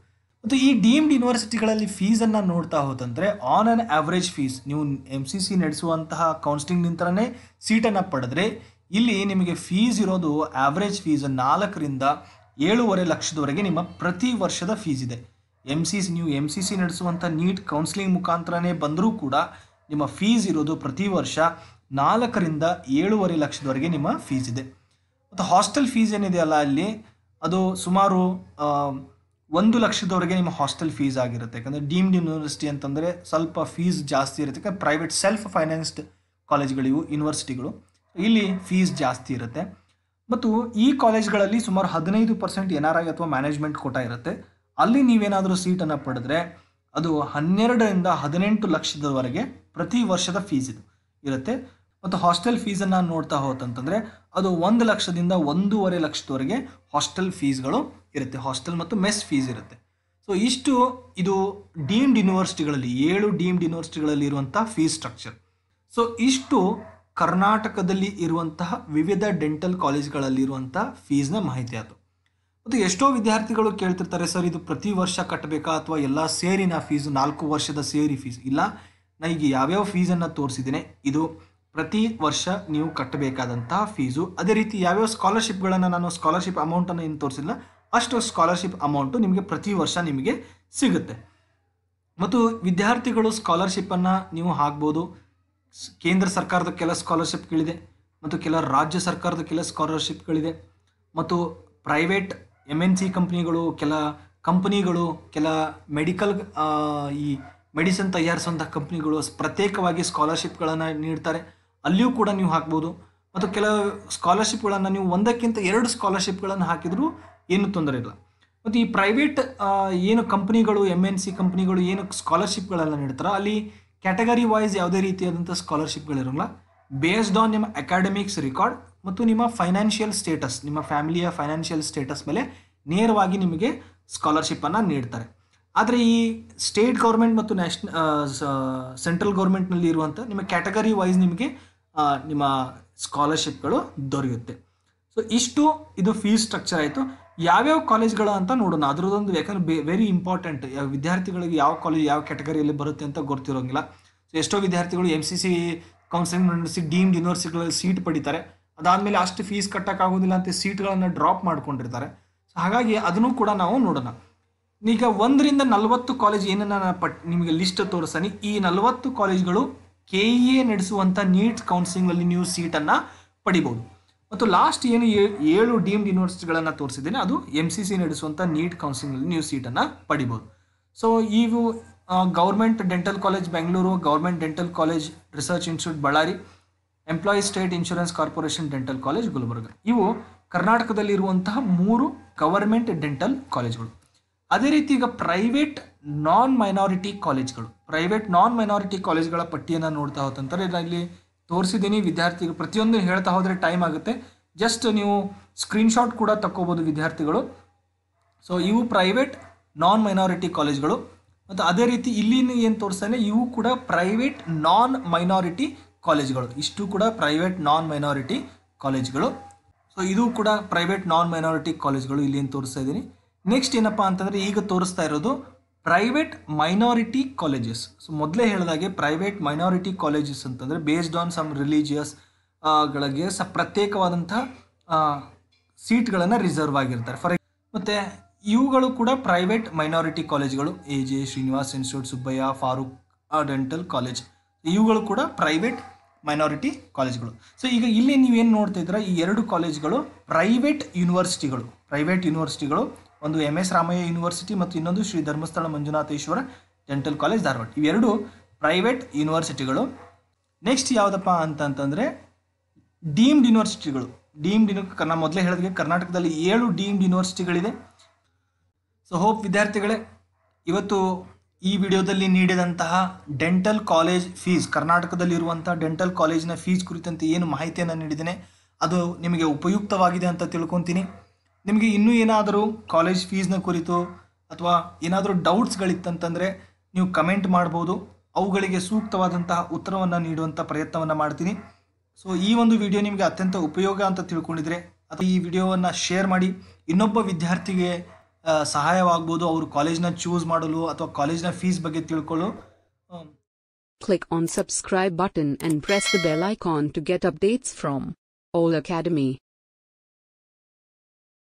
ಮತ್ತು ಈ ಡೀಮ್ಡ್ ಯೂನಿವರ್ಸಿಟಿಗಳಲ್ಲಿ ಫೀಸನ್ನು ನೋಡ್ತಾ ಹೋದಂದರೆ ಆನ್ ಆ್ಯನ್ ಆವ್ರೇಜ್ ಫೀಸ್ ನೀವು ಎಮ್ ಸಿ ಸಿ ನಡೆಸುವಂತಹ ಕೌನ್ಸಿಲಿಂಗ್ ಸೀಟನ್ನು ಪಡೆದ್ರೆ ಇಲ್ಲಿ ನಿಮಗೆ ಫೀಸ್ ಇರೋದು ಆ್ಯಾವ್ರೇಜ್ ಫೀಸ್ ನಾಲ್ಕರಿಂದ ಏಳುವರೆ ಲಕ್ಷದವರೆಗೆ ನಿಮ್ಮ ಪ್ರತಿ ವರ್ಷದ ಫೀಸ್ ಇದೆ ಎಮ್ ಸಿ ಸಿ ನೀವು ಎಮ್ ಸಿ ಸಿ ನಡೆಸುವಂಥ ನೀಟ್ ಕೌನ್ಸಿಲಿಂಗ್ ಮುಖಾಂತರನೇ ಬಂದರೂ ಕೂಡ ನಿಮ್ಮ ಫೀಸ್ ಇರೋದು ಪ್ರತಿ ವರ್ಷ ನಾಲ್ಕರಿಂದ ಏಳುವರೆ ಲಕ್ಷದವರೆಗೆ ನಿಮ್ಮ ಫೀಸ್ ಇದೆ ಮತ್ತು ಹಾಸ್ಟೆಲ್ ಫೀಸ್ ಏನಿದೆಯಲ್ಲ ಅಲ್ಲಿ ಅದು ಸುಮಾರು ಒಂದು ಲಕ್ಷದವರೆಗೆ ನಿಮ್ಮ ಹಾಸ್ಟೆಲ್ ಫೀಸ್ ಆಗಿರುತ್ತೆ ಯಾಕಂದರೆ ಡೀಮ್ಡ್ ಯೂನಿವರ್ಸಿಟಿ ಅಂತಂದರೆ ಸ್ವಲ್ಪ ಫೀಸ್ ಜಾಸ್ತಿ ಇರುತ್ತೆ ಯಾಕಂದರೆ ಪ್ರೈವೇಟ್ ಸೆಲ್ಫ್ ಫೈನಾನ್ಸ್ಡ್ ಕಾಲೇಜ್ಗಳಿವು ಯೂನಿವರ್ಸಿಟಿಗಳು ಇಲ್ಲಿ ಫೀಸ್ ಜಾಸ್ತಿ ಇರುತ್ತೆ ಮತ್ತು ಈ ಕಾಲೇಜ್ಗಳಲ್ಲಿ ಸುಮಾರು ಹದಿನೈದು ಪರ್ಸೆಂಟ್ ಎನ್ ಆರ್ ಐ ಅಥವಾ ಮ್ಯಾನೇಜ್ಮೆಂಟ್ ಕೋಟ ಇರುತ್ತೆ ಅಲ್ಲಿ ನೀವೇನಾದರೂ ಸೀಟನ್ನು ಪಡೆದ್ರೆ ಅದು ಹನ್ನೆರಡರಿಂದ ಹದಿನೆಂಟು ಲಕ್ಷದವರೆಗೆ ಪ್ರತಿ ವರ್ಷದ ಫೀಸ್ ಇದು ಇರುತ್ತೆ ಮತ್ತು ಹಾಸ್ಟೆಲ್ ಫೀಸನ್ನು ನೋಡ್ತಾ ಹೋತಂತಂದರೆ ಅದು ಒಂದು ಲಕ್ಷದಿಂದ ಒಂದೂವರೆ ಲಕ್ಷದವರೆಗೆ ಹಾಸ್ಟೆಲ್ ಫೀಸ್ಗಳು ಇರುತ್ತೆ ಹಾಸ್ಟೆಲ್ ಮತ್ತು ಮೆಸ್ ಫೀಸ್ ಇರುತ್ತೆ ಸೊ ಇಷ್ಟು ಇದು ಡೀಮ್ಡ್ ಯೂನಿವರ್ಸಿಟಿಗಳಲ್ಲಿ ಏಳು ಡೀಮ್ಡ್ ಯೂನಿವರ್ಸಿಟಿಗಳಲ್ಲಿ ಇರುವಂತಹ ಫೀಸ್ ಸ್ಟ್ರಕ್ಚರ್ ಸೊ ಇಷ್ಟು ಕರ್ನಾಟಕದಲ್ಲಿ ಇರುವಂತಹ ವಿವಿಧ ಡೆಂಟಲ್ ಕಾಲೇಜ್ಗಳಲ್ಲಿರುವಂಥ ಫೀಸ್ನ ಮಾಹಿತಿ ಅದು ಮತ್ತು ಎಷ್ಟೋ ವಿದ್ಯಾರ್ಥಿಗಳು ಕೇಳ್ತಿರ್ತಾರೆ ಸರ್ ಇದು ಪ್ರತಿ ವರ್ಷ ಕಟ್ಟಬೇಕಾ ಅಥವಾ ಎಲ್ಲ ಸೇರಿನ ಫೀಸು ನಾಲ್ಕು ವರ್ಷದ ಸೇರಿ ಫೀಸ್ ಇಲ್ಲ ನಾನು ಈಗ ಯಾವ್ಯಾವ ಫೀಸನ್ನು ತೋರಿಸಿದ್ದೇನೆ ಇದು ಪ್ರತಿ ವರ್ಷ ನೀವು ಕಟ್ಟಬೇಕಾದಂತಹ ಫೀಸು ಅದೇ ರೀತಿ ಯಾವ್ಯಾವ ಸ್ಕಾಲರ್ಶಿಪ್ಗಳನ್ನು ನಾನು ಸ್ಕಾಲರ್ಶಿಪ್ ಅಮೌಂಟನ್ನು ಏನು ತೋರಿಸಿಲ್ಲ ಅಷ್ಟು ಸ್ಕಾಲರ್ಶಿಪ್ ಅಮೌಂಟು ನಿಮಗೆ ಪ್ರತಿ ವರ್ಷ ನಿಮಗೆ ಸಿಗುತ್ತೆ ಮತ್ತು ವಿದ್ಯಾರ್ಥಿಗಳು ಸ್ಕಾಲರ್ಶಿಪ್ಪನ್ನು ನೀವು ಹಾಕ್ಬೋದು ಕೇಂದ್ರ ಸರ್ಕಾರದ ಕೆಲ ಸ್ಕಾಲರ್ಶಿಪ್ಗಳಿದೆ ಮತ್ತು ಕೆಲ ರಾಜ್ಯ ಸರ್ಕಾರದ ಕೆಲ ಸ್ಕಾಲರ್ಶಿಪ್ಗಳಿದೆ ಮತ್ತು ಪ್ರೈವೇಟ್ ಎಮ್ ಎನ್ ಸಿ ಕಂಪ್ನಿಗಳು ಕೆಲ ಕಂಪ್ನಿಗಳು ಕೆಲ ಮೆಡಿಕಲ್ ಈ ಮೆಡಿಸಿನ್ ತಯಾರಿಸುವಂಥ ಕಂಪ್ನಿಗಳು ಪ್ರತ್ಯೇಕವಾಗಿ ಸ್ಕಾಲರ್ಶಿಪ್ಗಳನ್ನು ನೀಡ್ತಾರೆ ಅಲ್ಲಿಯೂ ಕೂಡ ನೀವು ಹಾಕ್ಬೋದು ಮತ್ತು ಕೆಲವು ಸ್ಕಾಲರ್ಶಿಪ್ಗಳನ್ನು ನೀವು ಒಂದಕ್ಕಿಂತ ಎರಡು ಸ್ಕಾಲರ್ಶಿಪ್ಗಳನ್ನು ಹಾಕಿದರೂ ಏನು ತೊಂದರೆ ಇಲ್ಲ ಮತ್ತು ಈ ಪ್ರೈವೇಟ್ ಏನು ಕಂಪ್ನಿಗಳು ಎಮ್ ಎನ್ ಸಿ ಕಂಪ್ನಿಗಳು ಏನು ಸ್ಕಾಲರ್ಶಿಪ್ಗಳೆಲ್ಲ ನೀಡ್ತಾರೋ ಅಲ್ಲಿ ಕ್ಯಾಟಗರಿ ವೈಸ್ ಯಾವುದೇ ರೀತಿಯಾದಂಥ ಸ್ಕಾಲರ್ಶಿಪ್ಗಳಿರೋಲ್ಲ ಬೇಸ್ಡ್ ಆನ್ ನಿಮ್ಮ ಅಕಾಡೆಮಿಕ್ಸ್ ರೆಕಾರ್ಡ್ ಮತ್ತು ನಿಮ್ಮ ಫೈನಾನ್ಷಿಯಲ್ ಸ್ಟೇಟಸ್ ನಿಮ್ಮ ಫ್ಯಾಮಿಲಿಯ ಫೈನಾನ್ಷಿಯಲ್ ಸ್ಟೇಟಸ್ ಮೇಲೆ ನೇರವಾಗಿ ನಿಮಗೆ ಸ್ಕಾಲರ್ಶಿಪ್ಪನ್ನು ನೀಡ್ತಾರೆ ಆದರೆ ಈ ಸ್ಟೇಟ್ ಗೌರ್ಮೆಂಟ್ ಮತ್ತು ನ್ಯಾಷನ್ ಸೆಂಟ್ರಲ್ ಗೌರ್ಮೆಂಟ್ನಲ್ಲಿ ಇರುವಂಥ ನಿಮ್ಮ ಕ್ಯಾಟಗರಿ ವೈಸ್ ನಿಮಗೆ ನಿಮ್ಮ ಸ್ಕಾಲರ್ಶಿಪ್ಗಳು ದೊರೆಯುತ್ತೆ ಸೊ ಇಷ್ಟು ಇದು ಫೀಸ್ ಸ್ಟ್ರಕ್ಚರ್ ಆಯಿತು ಯಾವ್ಯಾವ ಕಾಲೇಜ್ಗಳು ಅಂತ ನೋಡೋಣ ಅದರದ್ದೊಂದು ಯಾಕಂದ್ರೆ ವೆರಿ ಇಂಪಾರ್ಟೆಂಟ್ ವಿದ್ಯಾರ್ಥಿಗಳಿಗೆ ಯಾವ ಕಾಲೇಜ್ ಯಾವ ಕ್ಯಾಟಗರಿಯಲ್ಲಿ ಬರುತ್ತೆ ಅಂತ ಗೊತ್ತಿರೋಂಗಿಲ್ಲ ಸೊ ಎಷ್ಟೋ ವಿದ್ಯಾರ್ಥಿಗಳು ಎಮ್ ಸಿ ಸಿ ಕೌನ್ಸಿಲಿಂಗ್ ನಡೆಸಿ ಡೀಮ್ಡ್ ಯೂನಿವರ್ಸಿಟಿಗಳಲ್ಲಿ ಸೀಟ್ ಪಡಿತಾರೆ ಅದಾದಮೇಲೆ ಅಷ್ಟು ಫೀಸ್ ಕಟ್ಟೋಕ್ಕಾಗೋದಿಲ್ಲ ಅಂತ ಸೀಟ್ಗಳನ್ನು ಡ್ರಾಪ್ ಮಾಡ್ಕೊಂಡಿರ್ತಾರೆ ಸೊ ಹಾಗಾಗಿ ಅದನ್ನು ಕೂಡ ನಾವು ನೋಡೋಣ ಈಗ ಒಂದರಿಂದ ನಲವತ್ತು ಕಾಲೇಜ್ ಏನನ್ನು ಪಟ್ ನಿಮಗೆ ಲಿಸ್ಟ್ ತೋರಿಸ್ತಾನೆ ಈ ನಲವತ್ತು ಕಾಲೇಜ್ಗಳು ಕೆ ಇ e ಎ ನಡೆಸುವಂಥ ನೀಟ್ ಕೌನ್ಸಿಲಿಂಗಲ್ಲಿ ನೀವು ಸೀಟನ್ನು ಪಡಿಬೋದು ಮತ್ತು ಲಾಸ್ಟ್ ಏನು ಏಳು ಡೀಮ್ಡ್ ಯೂನಿವರ್ಸಿಟಿಗಳನ್ನು ತೋರಿಸಿದ್ದೇನೆ ಅದು ಎಮ್ ಸಿ ಸಿ ನಡೆಸುವಂಥ ನೀಟ್ ಕೌನ್ಸಿಲಿಂಗ್ನಲ್ಲಿ ನೀವು ಸೀಟನ್ನು ಪಡಿಬೋದು ಸೊ ಇವು government dental college Bengaluru government dental college research institute Ballari employee state insurance corporation dental college Gulbarga ಇವು ಕರ್ನಾಟಕದಲ್ಲಿರುವಂತಹ ಮೂರು ಗವರ್ಮೆಂಟ್ ಡೆಂಟಲ್ ಕಾಲೇಜ್ಗಳು ಅದೇ ರೀತಿ ಈಗ ಪ್ರೈವೇಟ್ ನಾನ್ ಮೈನಾರಿಟಿ ಕಾಲೇಜ್ಗಳು ಪ್ರೈವೇಟ್ ನಾನ್ ಮೈನಾರಿಟಿ ಕಾಲೇಜ್ಗಳ ಪಟ್ಟಿಯನ್ನು ನೋಡ್ತಾ ಹೋತಂತಾರೆ ಇಲ್ಲಿ ತೋರಿಸಿದ್ದೀನಿ ವಿದ್ಯಾರ್ಥಿಗಳು ಪ್ರತಿಯೊಂದು ಹೇಳ್ತಾ ಹೋದರೆ ಟೈಮ್ ಆಗುತ್ತೆ ಜಸ್ಟ್ ನೀವು ಸ್ಕ್ರೀನ್ಶಾಟ್ ಕೂಡ ತಕ್ಕೋಬೋದು ವಿದ್ಯಾರ್ಥಿಗಳು ಸೊ ಇವು ಪ್ರೈವೇಟ್ ನಾನ್ ಮೈನಾರಿಟಿ ಕಾಲೇಜ್ಗಳು ಮತ್ತು ಅದೇ ರೀತಿ ಇಲ್ಲಿನ ಏನು ತೋರಿಸ್ತಾನೆ ಇವು ಕೂಡ ಪ್ರೈವೇಟ್ ನಾನ್ ಮೈನಾರಿಟಿ ಕಾಲೇಜ್ಗಳು ಇಷ್ಟು ಕೂಡ ಪ್ರೈವೇಟ್ ನಾನ್ ಮೈನಾರಿಟಿ ಕಾಲೇಜ್ಗಳು ಸೊ ಇದು ಕೂಡ ಪ್ರೈವೇಟ್ ನಾನ್ ಮೈನಾರಿಟಿ ಕಾಲೇಜ್ಗಳು ಇಲ್ಲಿ ಏನು ತೋರಿಸ್ತಾ ಇದ್ದೀನಿ ನೆಕ್ಸ್ಟ್ ಏನಪ್ಪ ಅಂತಂದರೆ ಈಗ ತೋರಿಸ್ತಾ ಇರೋದು ಪ್ರೈವೇಟ್ ಮೈನಾರಿಟಿ ಕಾಲೇಜಸ್ ಸೊ ಮೊದಲೇ ಹೇಳಿದಾಗೆ ಪ್ರೈವೇಟ್ ಮೈನಾರಿಟಿ ಕಾಲೇಜಸ್ ಅಂತಂದರೆ ಬೇಸ್ಡ್ ಆನ್ ಸಮ್ ರಿಲಿಜಿಯಸ್ ಗಳಿಗೆ ಸ ಪ್ರತ್ಯೇಕವಾದಂಥ ಸೀಟ್ಗಳನ್ನು ರಿಸರ್ವ್ ಆಗಿರ್ತಾರೆ ಫಾರ್ ಮತ್ತು ಇವುಗಳು ಕೂಡ ಪ್ರೈವೇಟ್ ಮೈನಾರಿಟಿ ಕಾಲೇಜ್ಗಳು A J Srinivas institute Subbaiah Farooq dental college ಇವುಗಳು ಕೂಡ ಪ್ರೈವೇಟ್ ಮೈನಾರಿಟಿ ಕಾಲೇಜ್ಗಳು ಸೊ ಈಗ ಇಲ್ಲಿ ನೀವೇನು ನೋಡ್ತಾ ಇದ್ದೀರಾ ಈ ಎರಡು ಕಾಲೇಜ್ಗಳು ಪ್ರೈವೇಟ್ ಯೂನಿವರ್ಸಿಟಿಗಳು ಪ್ರೈವೇಟ್ ಯೂನಿವರ್ಸಿಟಿಗಳು ಒಂದು ಎಮ್ ಎಸ್ ರಾಮಯ್ಯ ಯೂನಿವರ್ಸಿಟಿ ಮತ್ತು ಇನ್ನೊಂದು ಶ್ರೀ ಧರ್ಮಸ್ಥಳ ಮಂಜುನಾಥೇಶ್ವರ ಡೆಂಟಲ್ ಕಾಲೇಜ್ ಧಾರವಾಡ ಇವೆರಡು ಪ್ರೈವೇಟ್ ಯೂನಿವರ್ಸಿಟಿಗಳು ನೆಕ್ಸ್ಟ್ ಯಾವುದಪ್ಪ ಅಂತಂತಂದರೆ ಡೀಮ್ಡ್ ಯೂನಿವರ್ಸಿಟಿಗಳು ಡೀಮ್ಡ್ ಯೂನಿ ನಾ ಮೊದಲೇ ಹೇಳಿದ್ಗೆ ಕರ್ನಾಟಕದಲ್ಲಿ ಏಳು ಡೀಮ್ಡ್ ಯೂನಿವರ್ಸಿಟಿಗಳಿದೆ ಸೊ ಹೋಪ್ ವಿದ್ಯಾರ್ಥಿಗಳೇ ಇವತ್ತು ಈ ವಿಡಿಯೋದಲ್ಲಿ ನೀಡಿದಂತಹ ಡೆಂಟಲ್ ಕಾಲೇಜ್ ಫೀಸ್ ಕರ್ನಾಟಕದಲ್ಲಿ ಕರ್ನಾಟಕದಲ್ಲಿರುವಂಥ ಡೆಂಟಲ್ ಕಾಲೇಜಿನ ಫೀಸ್ ಕುರಿತಂತೆ ಏನು ಮಾಹಿತಿಯನ್ನು ನೀಡಿದ್ದೇನೆ ಅದು ನಿಮಗೆ ಉಪಯುಕ್ತವಾಗಿದೆ ಅಂತ ತಿಳ್ಕೊತೀನಿ ನಿಮಗೆ ಇನ್ನೂ ಏನಾದರೂ ಕಾಲೇಜ್ ಫೀಸ್ನ ಕುರಿತು ಅಥವಾ ಏನಾದರೂ ಡೌಟ್ಸ್ಗಳಿತ್ತಂತಂದರೆ ನೀವು ಕಮೆಂಟ್ ಮಾಡ್ಬೋದು ಅವುಗಳಿಗೆ ಸೂಕ್ತವಾದಂತಹ ಉತ್ತರವನ್ನು ನೀಡುವಂಥ ಪ್ರಯತ್ನವನ್ನು ಮಾಡ್ತೀನಿ ಸೊ ಈ ಒಂದು ವಿಡಿಯೋ ನಿಮಗೆ ಅತ್ಯಂತ ಉಪಯೋಗ ಅಂತ ತಿಳ್ಕೊಂಡಿದ್ರೆ ಅಥವಾ ಈ ವಿಡಿಯೋವನ್ನು ಶೇರ್ ಮಾಡಿ ಇನ್ನೊಬ್ಬ ವಿದ್ಯಾರ್ಥಿಗೆ ಸಹಾಯವಾಗ್ಬೋದು ಅವರು ಕಾಲೇಜ್ನ ಚೂಸ್ ಮಾಡಲು ಅಥವಾ ಕಾಲೇಜ್ನ ಫೀಸ್ ಬಗ್ಗೆ ತಿಳ್ಕೊಳ್ಳು click on subscribe button and press the bell icon to get updates from Ool academy